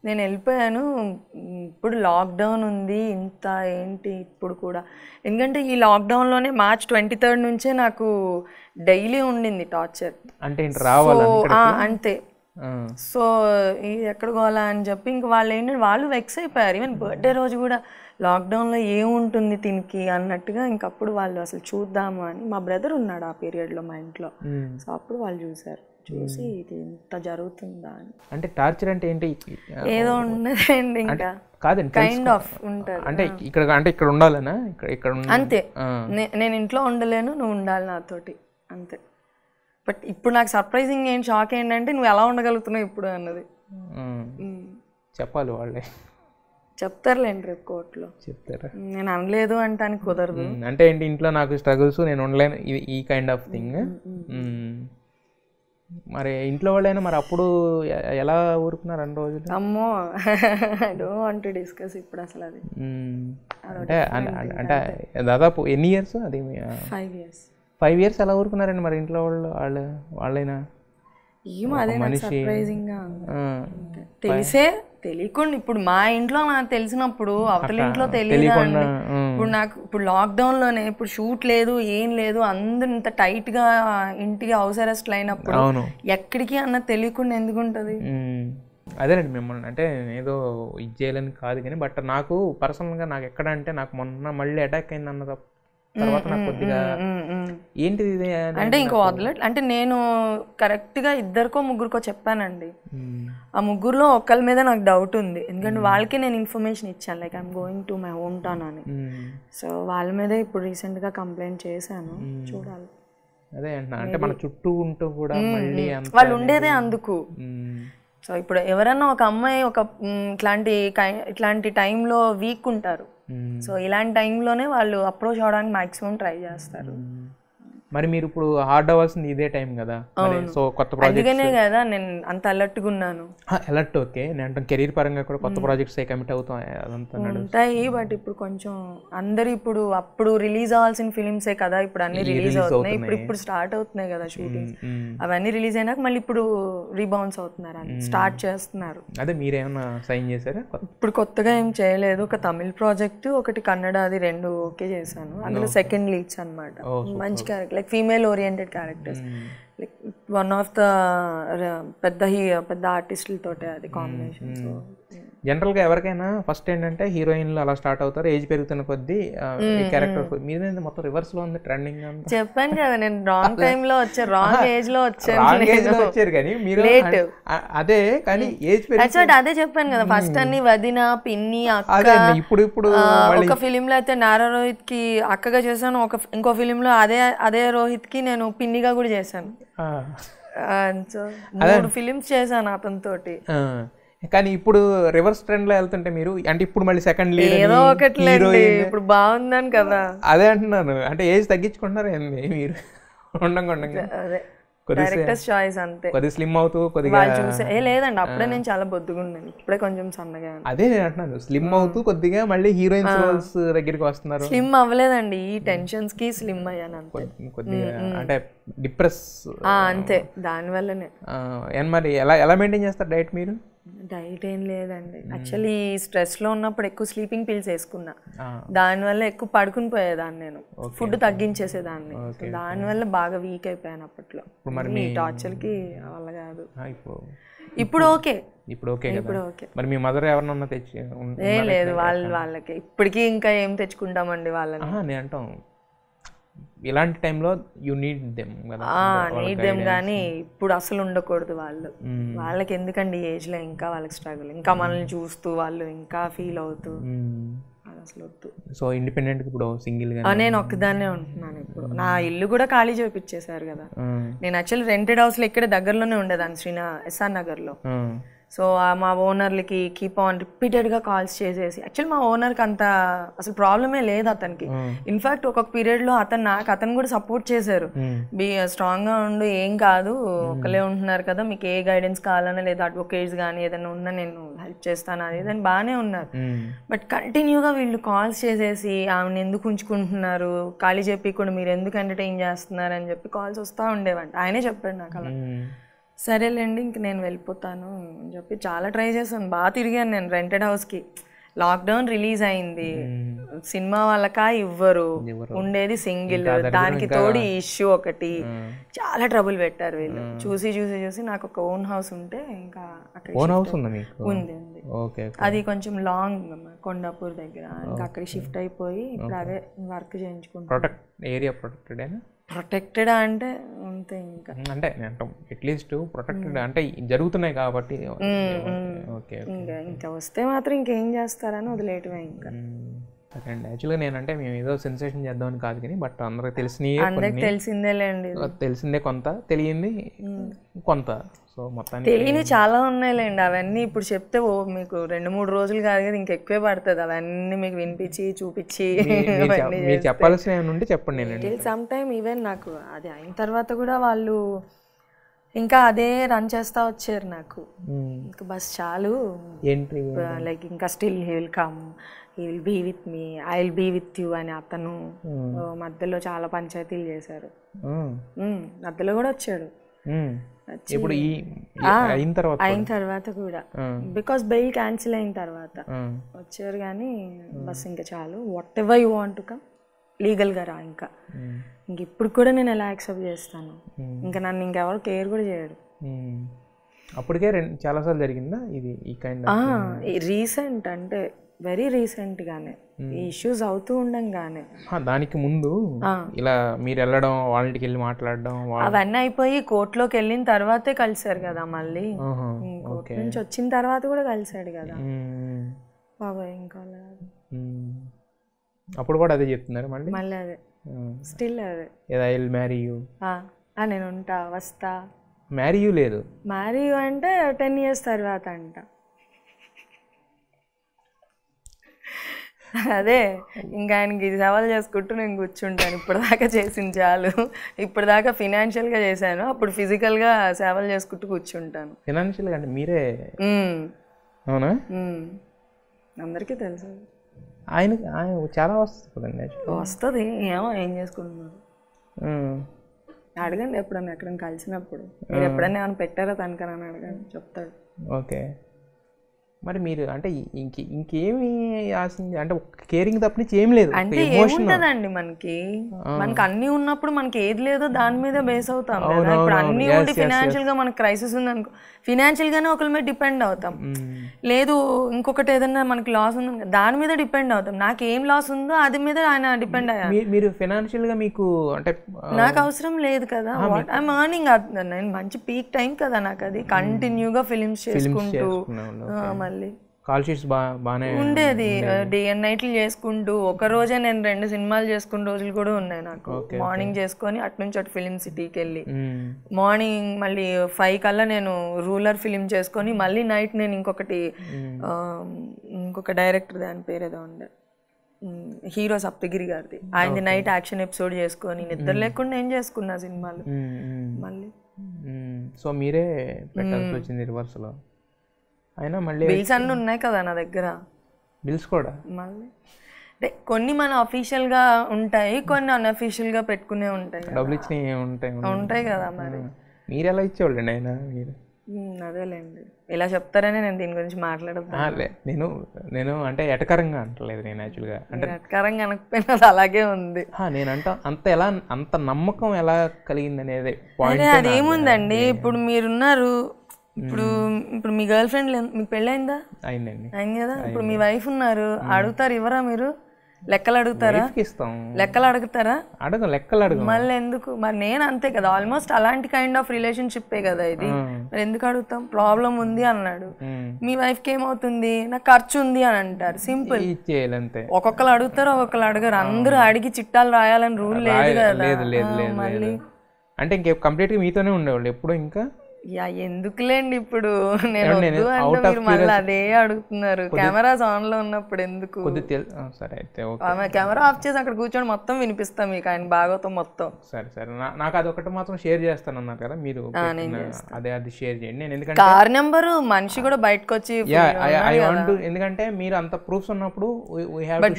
నేను వెళ్ళిపోయాను ఇప్పుడు లాక్డౌన్ ఉంది ఇంత ఏంటి ఇప్పుడు కూడా ఎందుకంటే ఈ లాక్డౌన్లోనే మార్చ్ ట్వంటీ థర్డ్ నుంచే నాకు డైలీ ఉండింది టార్చర్ అంటే అంతే సో ఇది ఎక్కడ పోవాలా అని చెప్పి ఇంక వాళ్ళు ఏంటంటే వాళ్ళు వెక్స్ అయిపోయారు ఈవెన్ బర్త్డే రోజు కూడా లాక్డౌన్లో ఏముంటుంది తినికి అన్నట్టుగా ఇంకప్పుడు వాళ్ళు అసలు చూద్దాము అని మా బ్రదర్ ఉన్నాడు ఆ పీరియడ్లో మా ఇంట్లో సో అప్పుడు వాళ్ళు చూశారు చూసి ఇది ఇంత జరుగుతుందా అని అంటే టార్చర్ అంటే ఏంటి ఏదో ఉండదండి ఇంకా కాదండి కైండ్ ఆఫ్ ఉంటుంది అంటే ఇక్కడ అంటే ఇక్కడ ఉండాలనా ఇక్కడ ఇక్కడ అంతే నేను ఇంట్లో ఉండలేను నువ్వు ఉండాలి నాతోటి అంతే బట్ ఇప్పుడు నాకు సర్ప్రైజింగ్ ఏం షాక్ ఏంటంటే నువ్వు ఎలా ఉండగలుగుతున్నావు ఇప్పుడు అన్నది చెప్పాలి వాళ్ళే చెప్తారులేండి రేపు కోర్టులో చెప్తారా నేను అనలేదు అంటానికి కుదరదు అంటే ఏంటి ఇంట్లో నాకు స్ట్రగుల్స్ నేను ఉండలేను ఈ కైండ్ ఆఫ్ థింగ్ మరి ఇంట్లో వాళ్ళైనా మరి అప్పుడు ఎలా ఊరుకున్నారు రెండు రోజులు అమ్మో డోంట్ వాంట్ టు డిస్కస్ ఇప్పుడు అసలు అది అంటే అంటే దాదాపు ఎన్ని ఇయర్స్ అది ఫైవ్ ఇయర్స్ ఫైవ్ ఇయర్స్ ఎలా ఊరుకున్నారండి మరి ఇంట్లో వాళ్ళు వాళ్ళు వాళ్ళైనా అదే తెలిసే తెలియకుండా ఇప్పుడు మా ఇంట్లో నాకు తెలిసినప్పుడు అవతల ఇంట్లో తెలియదు ఇప్పుడు నాకు ఇప్పుడు లాక్డౌన్ లోనే ఇప్పుడు షూట్ లేదు ఏం లేదు అందరూ ఇంత టైట్ గా ఇంటికి హౌస్ అరెస్ట్ అయినప్పుడు ఎక్కడికి అన్న తెలియకుండా ఎందుకు ఉంటది అదేనండి మిమ్మల్ని అంటే ఏదో ఇది చేయలేని కాదు కానీ బట్ నాకు పర్సనల్గా నాకు ఎక్కడ అంటే నాకు మొన్న మళ్ళీ అటాక్ అయింది అన్న తప్ప తర్వాత నాకు కొద్దిగా ఏంటిది అంటే ఇంకో వదలట్ అంటే నేను కరెక్ట్ గా ఇద్దరికో ముగ్గురికో చెప్పానండి ఆ ముగ్గురులో ఒకళ్ళ మీద నాకు డౌట్ ఉంది ఎందుకంటే వాళ్ళకి నేను ఇన్ఫర్మేషన్ ఇచ్చాను like I'm going to my home town అని సో వాళ్ళ మీదే ఇప్పుడు రీసెంట్ గా కంప్లైంట్ చేశాను చూడాలి అదే అంటే మన చుట్టూ ఉంటూ కూడా వాళ్ళు ఉండేదే అందుకు సో ఇప్పుడు ఎవరన్నా ఒక అమ్మాయి ఒక ఇట్లాంటి ఇట్లాంటి టైంలో వీక్ ఉంటారు సో hmm. ఇలాంటి టైంలోనే వాళ్ళు అప్రోచ్ అవడానికి మాక్సిమం ట్రై చేస్తారు hmm. మరి మీరు ఇప్పుడు హార్డ్ అవ్వాల్సింది ఇదే టైం కదా సో కొత్త ప్రాజెక్ట్స్ కదా నేను అంత అలర్ట్ గా ఉన్నాను అలర్ట్ ఓకే నేను అంటే కెరీర్ పరంగా కూడా కొత్త ప్రాజెక్ట్స్ కమిట్ అవుతాయి అదంతా ఉంటాయి బట్ ఇప్పుడు కొంచెం అందరు ఇప్పుడు అప్పుడు రిలీజ్ అవ్వాల్సిన ఏ కదా ఇప్పుడు అన్ని రిలీజ్ అవుతున్నాయి ఇప్పుడు ఇప్పుడు స్టార్ట్ అవుతున్నాయి కదా షూటింగ్ అవన్నీ రిలీజ్ అయినాక మళ్ళీ ఇప్పుడు రీబౌన్స్ అవుతున్నారు స్టార్ట్ చేస్తున్నారు అదే మీరేమన్నా సైన్ చేశారా ఇప్పుడు కొత్తగా ఏం చేయలేదు ఒక తమిళ్ ప్రాజెక్ట్ ఒకటి కన్నడ అది రెండు ఓకే చేశాను అందులో సెకండ్ లీడ్స్ అనమాట మంచి character like female oriented characters like one of the పెద్ద పెద్ద ఆర్టిస్టులతో అది కాంబినేషన్ hmm. సో జనరల్గా ఎవరికైనా ఫస్ట్ ఏంటంటే హీరోయిన్లు అలా స్టార్ట్ అవుతారు ఏజ్ పెరుగుతున్న కొద్దీ క్యారెక్టర్ మీద మొత్తం రివర్స్ లో ఉంది ట్రెండింగ్ చెప్పాను కదా నేను రాంగ్ టైం లో వచ్చాను రాంగ్ ఏజ్ లో వచ్చాను రాంగ్ ఏజ్ లో వచ్చారు కానీ మీరు అదే కానీ ఏజ్ అదే చెప్పాను కదా ఫస్ట్ అన్ని వదిన పిన్ని అక్క ఇప్పుడు ఇప్పుడు ఒక ఫిలిం లో అయితే నారా రోహిత్ కి అక్కగా చేశాను ఒక ఇంకో ఫిలిం లో అదే అదే రోహిత్ కి నేను పిన్నిగా కూడా చేశాను మూడు ఫిలిమ్స్ చేశాను అతని తోటి కానీ ఇప్పుడు రివర్స్ ట్రెండ్ లో వెళ్తుంటే మీరు అంటే ఇప్పుడు మళ్ళీ సెకండ్ ఇప్పుడు బాగుందని కదా అదే అంటున్నాను అంటే ఏజ్ తగ్గించుకుంటున్నారు ఏంది మీరు చాయిస్ అంతే స్లిమ్ అవుతూ కొద్దిగా లేదండి అప్పుడే నేను చాలా బొద్దుగా కొంచెం సన్నగా అదే అంటున్నాను స్లిమ్ అవుతూ కొద్దిగా మళ్ళీ హీరోయిన్ దగ్గరికి వస్తున్నారు స్లిమ్ అవ్వలేదండి ఈ కి స్లిమ్ అయ్యాను కొద్దిగా అంటే డిప్రెస్ అంతే దానివల్లనే అండ్ మరి ఎలా ఎలా మెయింటైన్ చేస్తారు డైట్ మీరు డైట్ ఏం లేదండి యాక్చువల్లీ స్ట్రెస్లో ఉన్నప్పుడు ఎక్కువ స్లీపింగ్ పిల్స్ వేసుకున్నా దానివల్ల ఎక్కువ పడుకుని పోయేదాన్ని నేను ఫుడ్ తగ్గించేసేదాన్ని దానివల్ల బాగా వీక్ అయిపోయాను అప్పట్లో మీ టార్చర్కి వల్ల కాదు ఇప్పుడు ఓకే ఇప్పుడు ఓకే ఇప్పుడు ఓకే మరి మీ మదర్ ఎవరినన్నా తెచ్చి లేదు వాళ్ళ వాళ్ళకి ఇప్పటికీ ఇంకా ఏం తెచ్చుకుంటామండి వాళ్ళని నేను అంటాం ఇలాంటి టైంలో you need them need them కానీ ఇప్పుడు అసలు ఉండకూడదు వాళ్ళు వాళ్ళకి ఎందుకండి ఏజ్ లో ఇంకా వాళ్ళకి స్ట్రగుల్ ఇంకా మనల్ని చూస్తూ వాళ్ళు ఇంకా ఫీల్ అవుతూ అసలు సో ఇండిపెండెంట్ ఇప్పుడు సింగిల్ నేను ఒక్కదాన్నే ఉంటున్నాను ఇప్పుడు నా ఇల్లు కూడా ఖాళీ చేపించేశారు కదా నేను యాక్చువల్లీ రెంటెడ్ హౌస్ లో ఇక్కడ దగ్గరలోనే ఉండేదాన్ని శ్రీనా ఎస్ఆర్ నగర్ లో సో మా ఓనర్లకి కీప్ ఆన్ రిపీటెడ్గా కాల్స్ చేసేసి యాక్చువల్ మా ఓనర్కి అంత అసలు ప్రాబ్లమే లేదు అతనికి ఇన్ఫాక్ట్ ఒక్కొక్క పీరియడ్లో అతను నాకు అతను కూడా సపోర్ట్ చేశారు బీ స్ట్రాంగ్గా ఉండు ఏం కాదు ఒకలే ఉంటున్నారు కదా మీకు ఏ గైడెన్స్ కావాలన్నా లేదా అడ్వకేట్స్ కానీ ఏదైనా ఉన్నా నేను హెల్ప్ చేస్తాను అది ఏదైనా బాగానే ఉన్నారు బట్ కంటిన్యూగా వీళ్ళు కాల్స్ చేసేసి ఆమెను ఎందుకు ఉంచుకుంటున్నారు ఖాళీ చెప్పి కూడా మీరు ఎందుకు ఎంటర్టైన్ చేస్తున్నారు అని చెప్పి కాల్స్ వస్తూ ఉండేవంట ఆయనే చెప్పాడు నాకు అలా సరేలేండి ఇంక నేను వెళ్ళిపోతాను అని చెప్పి చాలా ట్రై చేశాను బాగా తిరిగాను నేను రెంటెడ్ హౌస్కి లాక్డౌన్ రిలీజ్ అయింది సినిమా వాళ్ళకా ఇవ్వరు ఉండేది సింగిల్ దానికి తోడు ఇష్యూ ఒకటి చాలా ట్రబుల్ పెట్టారు వీళ్ళు చూసి చూసి చూసి నాకు ఒక ఓన్ హౌస్ ఉంటే ఇంకా అక్కడ ఓన్ హౌస్ ఉంది ఉంది అది కొంచెం లాంగ్ కొండాపూర్ దగ్గర ఇంకా అక్కడ షిఫ్ట్ అయిపోయి ఇప్పుడు అదే వర్క్ చేయించుకుంటాను ఏరియా ప్రొటెక్టెడ్ ప్రొటెక్టెడ్ అంటే అంతే ఇంకా అంటే అట్లీస్ట్ ప్రొటెక్టెడ్ అంటే జరుగుతున్నాయి కాబట్టి ఇంకా ఇంకా వస్తే మాత్రం ఇంకేం చేస్తారని వదిలేయటమే ఇంకా అదే అండి యాక్చువల్గా నేనంటే మేము ఏదో సెన్సేషన్ చేద్దామని కాదు కానీ బట్ అందరికి తెలిసినవి తెలిసిందేలేండి తెలిసిందే కొంత తెలియంది కొంత సో మొత్తానికి తెలియని చాలా ఉన్నాయిలేండి అవన్నీ ఇప్పుడు చెప్తే ఓ మీకు రెండు మూడు రోజులు కాదు కదా ఎక్కువే పడుతుంది అవన్నీ మీకు వినిపించి చూపించి మీరు చెప్పాల్సిన ఉంటే చెప్పండి నేను సమ్ టైమ్ ఈవెన్ నాకు అది అయిన తర్వాత కూడా వాళ్ళు ఇంకా అదే రన్ చేస్తూ వచ్చారు నాకు ఇంకా బస్ చాలు లైక్ ఇంకా still he come he will be with me I will be with you అని అతను hmm. మధ్యలో చాలా పంచాయతీలు చేశారు hmm. Hmm. మధ్యలో కూడా వచ్చాడు ఇప్పుడు ఈ అయిన తర్వాత అయిన తర్వాత కూడా బికాస్ బెయిల్ క్యాన్సిల్ అయిన తర్వాత వచ్చారు కానీ బస్ ఇంకా చాలు whatever you want come లీగల్గా రా ఇంకా ఇంక ఇప్పుడు కూడా నేను ఎలా యాక్సెప్ట్ చేస్తాను ఇంకా నన్ను ఇంకెవరు కేర్ కూడా చేయడు అప్పటికే రెండు సార్లు జరిగిందా ఇది ఈ కైండ్ రీసెంట్ అంటే వెరీ రీసెంట్గానే hmm. ఈ ఇష్యూస్ అవుతూ ఉండంగానే దానికి ముందు ఇలా మీరు వెళ్ళడం వాళ్ళకి వెళ్ళి మాట్లాడడం అవన్నీ అయిపోయి కోర్టులోకి వెళ్ళిన తర్వాతే కలిశారు కదా మళ్ళీ కోర్టు నుంచి వచ్చిన తర్వాత కూడా కలిశాడు కదా బాబాయ్ ఇంకా అప్పుడు కూడా అదే చెప్తున్నారు మళ్ళీ మళ్ళీ అదే స్టిల్ అదే ఏదో ఐ విల్ మ్యారీ యూ నేను ఉంటా వస్తా మ్యారీ యూ లేదు మ్యారీ యూ అంటే టెన్ ఇయర్స్ తర్వాత అంట అదే ఇంకా ఆయనకి సవాల్ చేసుకుంటూ నేను కూర్చుంటాను ఇప్పటిదాకా చేసింది చాలు ఇప్పటిదాకా ఫినాన్షియల్గా చేశాను అప్పుడు ఫిజికల్గా సేవలు చేసుకుంటూ కూర్చుంటాను ఫినాన్షియల్గా అంటే మీరే అవునా అందరికీ తెలుసు ఆయనకి ఆయన చాలా వస్తుంది కదండి వస్తుంది ఏమో ఏం చేసుకుంటున్నారు అడగండి ఎప్పుడన్నా ఎక్కడైనా కలిసినప్పుడు ఎప్పుడన్నా ఏమైనా పెట్టారా తనకనని అడగండి చెప్తాడు ఓకే మరి మీరు అంటే ఇంక ఇంకేమి ఆశించి అంటే కేరింగ్ తప్పించి ఏం లేదు అంటే ఏముంటదండి మనకి మనకి అన్ని ఉన్నప్పుడు మనకి ఏది లేదో దాని మీద బేస్ అవుతాం ఇప్పుడు అన్ని ఉండి ఫినాన్షియల్ గా మనకి క్రైసిస్ ఉంది అనుకో ఫినాన్షియల్ గానే ఒకరి మీద డిపెండ్ అవుతాం లేదు ఇంకొకటి ఏదైనా మనకి లాస్ ఉంది దాని మీద డిపెండ్ అవుతాం నాకు ఏం లాస్ ఉందో అది మీద ఆయన డిపెండ్ అయ్యాను మీరు ఫినాన్షియల్ గా మీకు అంటే నాకు అవసరం లేదు కదా వాట్ ఐఎమ్ ఎర్నింగ్ నేను మంచి పీక్ టైం కదా నాకు అది కంటిన్యూగా ఫిలిమ్స్ చేసుకుంటూ మళ్ళీ మళ్ళీ కాల్ షీట్స్ బాగానే ఉండేది డే అండ్ నైట్లు చేసుకుంటూ ఒక రోజే నేను రెండు సినిమాలు చేసుకున్న రోజులు కూడా ఉన్నాయి నాకు మార్నింగ్ చేసుకొని అటు నుంచి అటు ఫిలిం సిటీకి వెళ్ళి మార్నింగ్ మళ్ళీ ఫైవ్ కల్లా నేను రూలర్ ఫిలిం చేసుకొని మళ్ళీ నైట్ నేను ఇంకొకటి ఇంకొక డైరెక్టర్ దాని పేరు ఏదో ఉండే హీరో సప్తగిరి గారిది ఆయనది నైట్ యాక్షన్ ఎపిసోడ్ చేసుకొని నిద్ర లేకుండా ఏం చేసుకున్నా సినిమాలు మళ్ళీ సో మీరే పెట్టాల్సి వచ్చింది రివర్స్లో అయినా మళ్ళీ బిల్స్ అన్నీ ఉన్నాయి కదా నా దగ్గర బిల్స్ కూడా మళ్ళీ అంటే కొన్ని మన అఫీషియల్గా ఉంటాయి కొన్ని అన్అఫీషియల్గా పెట్టుకునే ఉంటాయి డబ్బులు ఇచ్చినవి ఉంటాయి ఉంటాయి కదా మరి మీరు ఎలా ఇచ్చేవాళ్ళండి ఆయన మీరు అదేలేండి ఇలా చెప్తారనే నేను దీని గురించి మాట్లాడతాను నేను నేను అంటే ఎటకరంగా అంటలేదు నేను యాక్చువల్గా అంటే ఎటకరంగా అనకపోయినా అలాగే ఉంది నేను అంట అంత ఎలా అంత నమ్మకం ఎలా కలిగింది అనేది అదేముందండి ఇప్పుడు మీరున్నారు ఇప్పుడు ఇప్పుడు మీ గర్ల్ ఫ్రెండ్ మీకు పెళ్ళైందా అయిందండి అయింది కదా ఇప్పుడు మీ వైఫ్ ఉన్నారు అడుగుతారు ఇవ్వరా మీరు లెక్కలు అడుగుతారా ఇస్తాం లెక్కలు అడుగుతారా అడగం లెక్కలు అడుగు మళ్ళీ ఎందుకు మరి నేను అంతే కదా ఆల్మోస్ట్ అలాంటి కైండ్ ఆఫ్ రిలేషన్షిప్పే కదా ఇది మరి ఎందుకు అడుగుతాం ప్రాబ్లం ఉంది అన్నాడు మీ వైఫ్కి ఏమవుతుంది నాకు ఖర్చు ఉంది అని అంటారు సింపుల్ ఇచ్చేయాలంతే ఒక్కొక్కరు అడుగుతారు ఒక్కొక్కరు అడగరు అందరూ అడిగి చిట్టాలు రాయాలని రూల్ లేదు కదా మళ్ళీ అంటే ఇంకే కంప్లీట్గా మీతోనే ఉండేవాళ్ళు ఎప్పుడు ఇంకా యా ఎందుకులేండి ఇప్పుడు నేను మళ్ళీ అదే అడుగుతున్నారు కెమెరాస్ ఆన్ లో ఉన్నప్పుడు ఎందుకు సరే అయితే కెమెరా ఆఫ్ చేసి అక్కడ కూర్చొని మొత్తం వినిపిస్తాం మీకు ఆయన భాగవతం మొత్తం సరే సరే నాకు అది ఒకటి మాత్రం షేర్ చేస్తాను అన్నారు కదా మీరు అదే అది షేర్ చేయండి నేను ఎందుకంటే కార్ నెంబర్ మనిషి కూడా బయటకు వచ్చి ఎందుకంటే మీరు అంత ప్రూఫ్స్ ఉన్నప్పుడు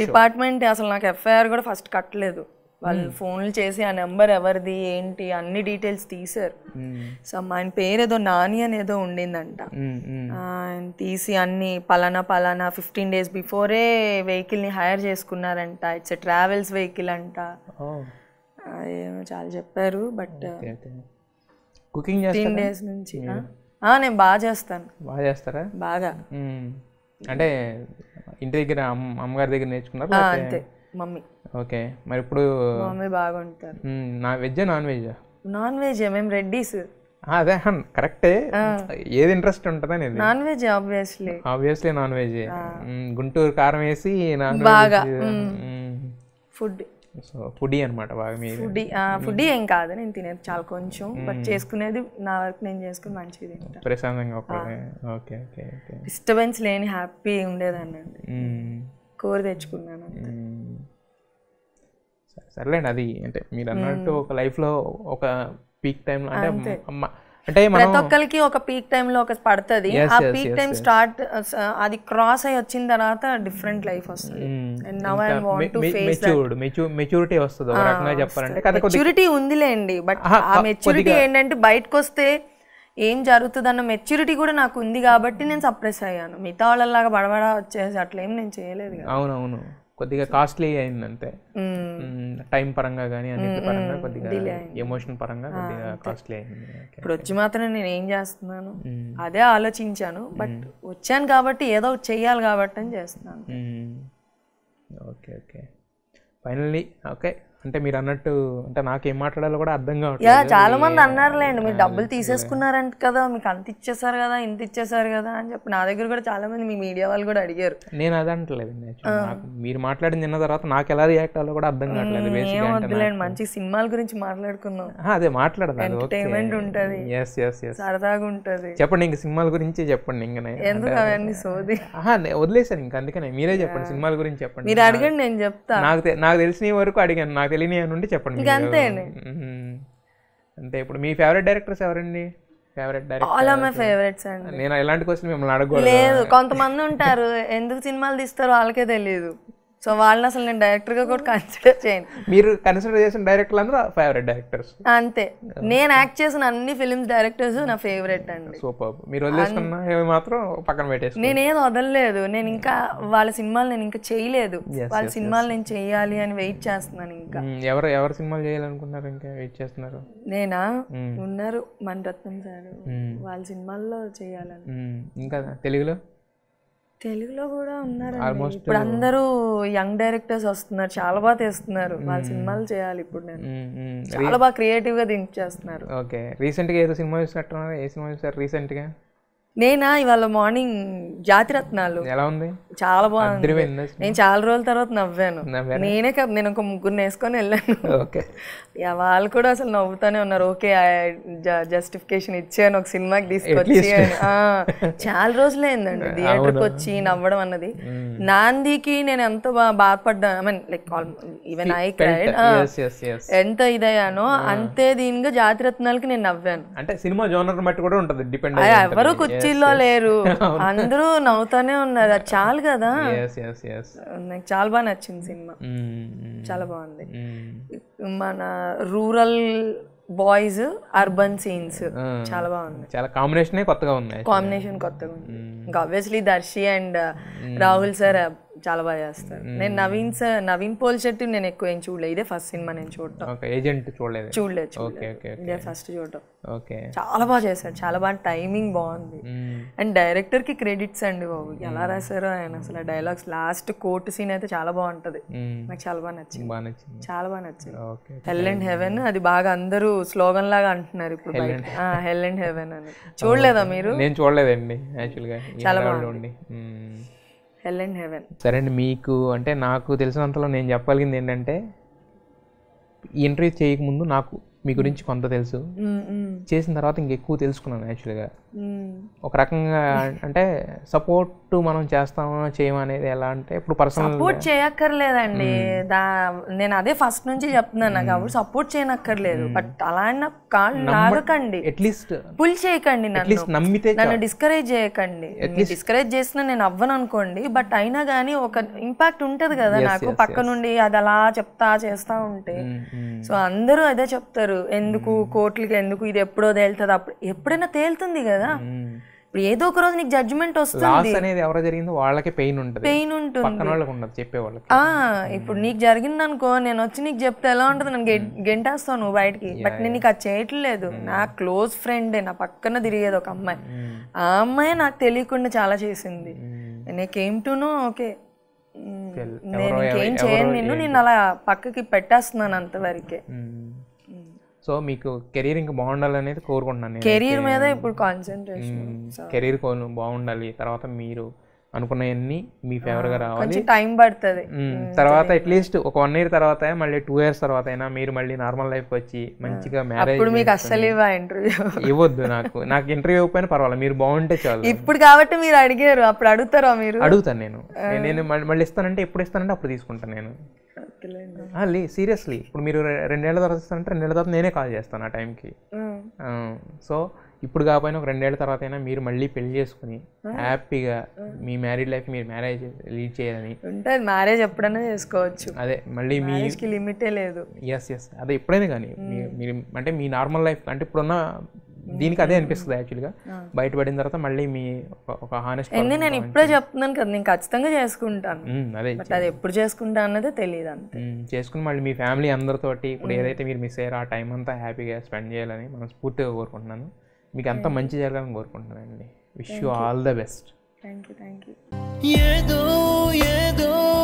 డిపార్ట్మెంట్ అసలు నాకు ఎఫ్ఐఆర్ కూడా ఫస్ట్ కట్టలేదు వాళ్ళు ఫోన్లు hmm. చేసి ఆ నెంబర్ ఎవరిది ఏంటి అన్ని డీటెయిల్స్ తీసారు సో ఆయన పేరు ఏదో నాని అని ఏదో ఉండిందంట hmm, hmm. ఆయన తీసి అన్ని పలానా పలానా ఫిఫ్టీన్ డేస్ బిఫోరే వెహికల్ని హైర్ చేసుకున్నారంట ఇట్స్ ట్రావెల్స్ వెహికల్ అంట oh. ఏమో చాలా చెప్పారు బట్ కుకింగ్ ఫిఫ్టీన్ డేస్ నుంచి నేను బాగా చేస్తాను బాగా చేస్తారా బాగా అంటే ఇంటి దగ్గర అమ్మగారి దగ్గర నేర్చుకున్నారు అంతే మమ్మీ ఓకే మరి ఇప్పుడు మమ్మీ బాగా నా veg non veg non veg మేము రెడ్డీస్ అదే కరెక్టే ఏది ఇంట్రెస్ట్ ఉంటుంది non veg obviously obviously non veg Guntur కారం వేసి నాన్ బాగా ఫుడ్ సో ఫుడీ అనమాట బాగా మీరు ఫుడీ ఫుడీ ఏం కాదు నేను తినేది చాలా కొంచెం బట్ చేసుకునేది నా వరకు నేను చేసుకుని మంచిది ప్రశాంతంగా ఒక ఓకే ఓకే డిస్టర్బెన్స్ లేని హ్యాపీ ఉండేదాన్ని కూర తెచ్చుకున్నాను సర్లేండి అది అంటే మీరు అన్నట్టు ఒక లైఫ్ లో ఒక పీక్ టైం అంటే అంటే ప్రతి ఒక్కరికి ఒక పీక్ టైంలో ఒక పడుతుంది ఆ పీక్ టైం స్టార్ట్ అది క్రాస్ అయి వచ్చిన తర్వాత డిఫరెంట్ లైఫ్ వస్తుంది and I to face maturity వస్తుంది ఒక రకంగా చెప్పాలంటే మెచ్యూరిటీ ఉందిలేండి బట్ ఆ మెచ్యూరిటీ ఏంటంటే బయటకు వస్తే ఏం జరుగుతుందన్న మెచ్యూరిటీ కూడా నాకు ఉంది కాబట్టి నేను సప్రెస్ అయ్యాను మిగతా వాళ్ళలాగా బడబడ వచ్చేసి అట్లేం నేను చేయలేదు అవునవును కొద్దిగా కాస్ట్లీ అయింది అంతే టైం పరంగా కానీ పరంగా కొద్దిగా ఎమోషన్ పరంగా కొద్దిగా కాస్ట్లీ అయింది ఇప్పుడు వచ్చి మాత్రం నేను ఏం చేస్తున్నాను అదే ఆలోచించాను బట్ వచ్చాను కాబట్టి ఏదో చెయ్యాలి కాబట్టి అని చేస్తున్నాను ఓకే ఓకే ఫైనల్లీ ఓకే అంటే మీరు అన్నట్టు అంటే నాకు ఏం మాట్లాడాలో కూడా అర్థం కావట్లేదు యా చాలా మంది అన్నారులేండి మీరు డబ్బులు తీసేసుకున్నారంట కదా మీకు అంత ఇచ్చేసారు కదా ఇంత ఇచ్చేసారు కదా అని చెప్పి నా దగ్గర కూడా చాలా మంది మీ మీడియా వాళ్ళు కూడా అడిగారు నేను అది అంటలేదు మీరు మాట్లాడిన తిన్న తర్వాత నాకు ఎలా రియాక్ట్ అవ్వాలో కూడా అర్థం కావట్లేదు మంచి సినిమాల గురించి మాట్లాడుకున్నాం అదే మాట్లాడదాం ఎస్ ఎస్ సరదాగా ఉంటది చెప్పండి ఇంక సినిమాల గురించి చెప్పండి ఇంకా ఎందుకు అవన్నీ సోది వదిలేసాను ఇంక అందుకనే మీరే చెప్పండి సినిమాల గురించి చెప్పండి మీరు అడగండి నేను చెప్తాను నాకు నాకు తెలిసిన వరకు అడిగాను నాకు తెలియని నుండి చెప్పండి అంతే అంతే ఇప్పుడు మీ ఫేవరెట్ డైరెక్టర్స్ ఎవరండి ఫేవరెట్ నేను ఎలాంటి క్వశ్చన్ మిమ్మల్ని అడగలేదు కొంతమంది ఉంటారు ఎందుకు సినిమాలు తీస్తారో వాళ్ళకే తెలియదు సో వాళ్ళని అసలు నేను డైరెక్టర్ గా కూడా కన్సిడర్ చేయను మీరు కన్సిడర్ చేసిన డైరెక్టర్ అందరూ ఫేవరెట్ డైరెక్టర్స్ అంతే నేను యాక్ట్ చేసిన అన్ని ఫిల్మ్స్ డైరెక్టర్స్ నా ఫేవరెట్ అండి సూపర్ మీరు వదిలేసుకున్న మాత్రం పక్కన పెట్టేసి నేనేది వదలలేదు నేను ఇంకా వాళ్ళ సినిమాలు నేను ఇంకా చేయలేదు వాళ్ళ సినిమాలు నేను చేయాలి అని వెయిట్ చేస్తున్నాను ఇంకా ఎవరు ఎవరు సినిమాలు చేయాలనుకున్నారు ఇంకా వెయిట్ చేస్తున్నారు నేనా ఉన్నారు మన రత్నం సార్ వాళ్ళ సినిమాల్లో చేయాలని ఇంకా తెలుగులో తెలుగులో కూడా ఉన్నారు ఆల్మోస్ట్ ఇప్పుడు అందరూ యంగ్ డైరెక్టర్స్ వస్తున్నారు చాలా బాగా తెస్తున్నారు hmm. వాళ్ళ సినిమాలు చేయాలి ఇప్పుడు నేను hmm, hmm. చాలా బాగా గా థింక్ చేస్తున్నారు ఓకే గా ఏదో సినిమా చూసినట్టున్నారు ఏ సినిమా చూసారు రీసెంట్గా నేనా ఇవాళ మార్నింగ్ జాతి రత్నాలు ఎలా ఉంది చాలా బాగుంది నేను చాలా రోజుల తర్వాత నవ్వాను నేనే నేను ఒక ముగ్గురు వేసుకొని వెళ్ళాను ఓకే వాళ్ళు కూడా అసలు నవ్వుతూనే ఉన్నారు ఓకే జస్టిఫికేషన్ ఇచ్చాను ఒక సినిమాకి తీసుకొచ్చి చాలా రోజులే థియేటర్కి వచ్చి నవ్వడం అన్నది hmm. నాందికి నేను ఎంతో బాధపడ్డా I mean like even I cried ఎంత ఇదయ్యానో hmm. అంతే దీనిగా జాతి రత్నాలకి నేను నవ్వాను అంటే సినిమా జోనర్ మట్టి కూడా ఉంటుంది డిపెండ్ ఎవరు కుర్చీల్లో లేరు అందరూ నవ్వుతూనే ఉన్నారు అది చాలు కదా నాకు చాలా బాగా నచ్చింది సినిమా hmm, చాలా బాగుంది మన రూరల్ బాయ్స్ అర్బన్ సీన్స్ చాలా బాగుంది చాలా కాంబినేషన్ కొత్తగా ఉంది కాంబినేషన్ కొత్తగా ఉంది ఇంకా obviously Darshi and Rahul sir చాలా బాగా చేస్తారు నేను నవీన్ సార్ నవీన్ పోల్ శెట్టి నేను ఎక్కువ ఏం చూడలేదు ఇదే ఫస్ట్ సినిమా నేను చూడటం ఏజెంట్ చూడలేదు చూడలేదు ఓకే ఫస్ట్ చూడటం ఓకే చాలా బాగా చేశాడు చాలా బాగా టైమింగ్ బాగుంది అండ్ డైరెక్టర్ కి క్రెడిట్స్ అండి బాబు ఎలా రాశారో ఆయన అసలు డైలాగ్స్ లాస్ట్ కోర్టు సీన్ అయితే చాలా బాగుంటది నాకు చాలా బాగా నచ్చింది బాగా నచ్చింది చాలా బాగా నచ్చింది హెల్ అండ్ హెవెన్ అది బాగా అందరూ స్లోగన్ లాగా అంటున్నారు ఇప్పుడు హెల్ అండ్ హెవెన్ అని చూడలేదా మీరు నేను చూడలేదండి యాక్చువల్గా చాలా బాగుంది హెల్ అండ్ హెవెన్ సరే అండి మీకు అంటే నాకు తెలిసినంతలో నేను చెప్పగలిగింది ఏంటంటే ఇంటర్వ్యూ చేయకముందు నాకు మీ గురించి కొంత తెలుసు చేసిన తర్వాత ఇంకెక్కువ తెలుసుకున్నాను యాక్చువల్గా ఒక రకంగా అంటే సపోర్ట్ మనం చేస్తామా చేయమనేది ఎలా అంటే ఇప్పుడు పర్సనల్ సపోర్ట్ చేయక్కర్లేదండి దా నేను అదే ఫస్ట్ నుంచి చెప్తున్నాను నాకు అప్పుడు సపోర్ట్ చేయనక్కర్లేదు బట్ అలా కాళ్ళు లాగకండి అట్లీస్ట్ పుల్ చేయకండి నమ్మితే నన్ను డిస్కరేజ్ చేయకండి డిస్కరేజ్ చేసినా నేను అవ్వను అనుకోండి బట్ అయినా కానీ ఒక ఇంపాక్ట్ ఉంటది కదా నాకు పక్క నుండి అది అలా చెప్తా చేస్తా ఉంటే సో అందరూ అదే చెప్తారు అంటారు ఎందుకు కోర్టులకి ఎందుకు ఇది ఎప్పుడో తేలుతుంది అప్పుడు ఎప్పుడైనా తేలుతుంది కదా ఇప్పుడు ఏదో ఒక రోజు నీకు జడ్జిమెంట్ వస్తుంది అనేది జరిగిందో వాళ్ళకి పెయిన్ ఉంటుంది పెయిన్ ఉంటుంది వాళ్ళకి చెప్పే వాళ్ళకి ఇప్పుడు నీకు జరిగింది అనుకో నేను వచ్చి నీకు చెప్తే ఎలా ఉంటుంది నన్ను గెంటేస్తాను నువ్వు బయటికి బట్ నేను నీకు అది చేయట్లేదు నా క్లోజ్ ఫ్రెండ్ నా పక్కన తిరిగేది ఒక అమ్మాయి ఆ అమ్మాయి నాకు తెలియకుండా చాలా చేసింది నేను కేమ్ టు నో ఓకే నేను ఏం చేయను నిన్ను నేను అలా పక్కకి పెట్టేస్తున్నాను అంతవరకే సో మీకు కెరీర్ ఇంకా బాగుండాలి అనేది కోరుకుంటున్నాను కెరీర్ మీద ఇప్పుడు కాన్సన్ట్రేషన్ కెరీర్ కోను బాగుండాలి తర్వాత మీరు అనుకున్నవన్నీ మీ గా రావాలి టైం పడుతుంది తర్వాత అట్లీస్ట్ ఒక వన్ ఇయర్ తర్వాత మళ్ళీ టూ ఇయర్స్ తర్వాత అయినా మీరు మళ్ళీ నార్మల్ లైఫ్ వచ్చి మంచిగా మ్యారేజ్ మీకు అస్సలు ఇంటర్వ్యూ ఇవ్వద్దు నాకు నాకు ఇంటర్వ్యూ అయిపోయినా పర్వాలేదు మీరు బాగుంటే చాలు ఇప్పుడు కాబట్టి మీరు అడిగారు అప్పుడు అడుగుతారా మీరు అడుగుతాను నేను నేను మళ్ళీ ఇస్తానంటే ఎప్పుడు ఇస్తానంటే అప్పుడు తీసుకుంటాను నేను లే సీరియస్లీ ఇప్పుడు మీరు రెండేళ్ల తర్వాత ఇస్తానంటే రెండేళ్ల తర్వాత నేనే కాల్ చేస్తాను ఆ టైంకి సో ఇప్పుడు కాకపోయినా ఒక రెండేళ్ల తర్వాత అయినా మీరు మళ్ళీ పెళ్లి చేసుకుని హ్యాపీగా మీ మ్యారీడ్ లైఫ్ మీరు మ్యారేజ్ లీడ్ చేయాలని ఉంటుంది మ్యారేజ్ ఎప్పుడైనా చేసుకోవచ్చు అదే మళ్ళీ మీ లిమిటే లేదు ఎస్ ఎస్ అదే ఎప్పుడైనా కానీ మీరు అంటే మీ నార్మల్ లైఫ్ అంటే ఇప్పుడున్న Hmm. దీనికి అదే hmm. అనిపిస్తుంది యాక్చువల్గా hmm. బయటపడిన తర్వాత మళ్ళీ మీ ఒక హానెస్ట్ నేను ఇప్పుడే చెప్తున్నాను కదా నేను ఖచ్చితంగా చేసుకుంటాను అదే అది ఎప్పుడు చేసుకుంటా అన్నదే తెలియదు అంత చేసుకుని మళ్ళీ మీ ఫ్యామిలీ అందరితోటి ఇప్పుడు ఏదైతే మీరు మిస్ అయ్యారో ఆ టైం అంతా హ్యాపీగా స్పెండ్ చేయాలని మనం స్ఫూర్తిగా కోరుకుంటున్నాను మీకు అంత మంచి జరగాలని కోరుకుంటున్నానండి wish you all the best thank you thank you ఏదో ఏదో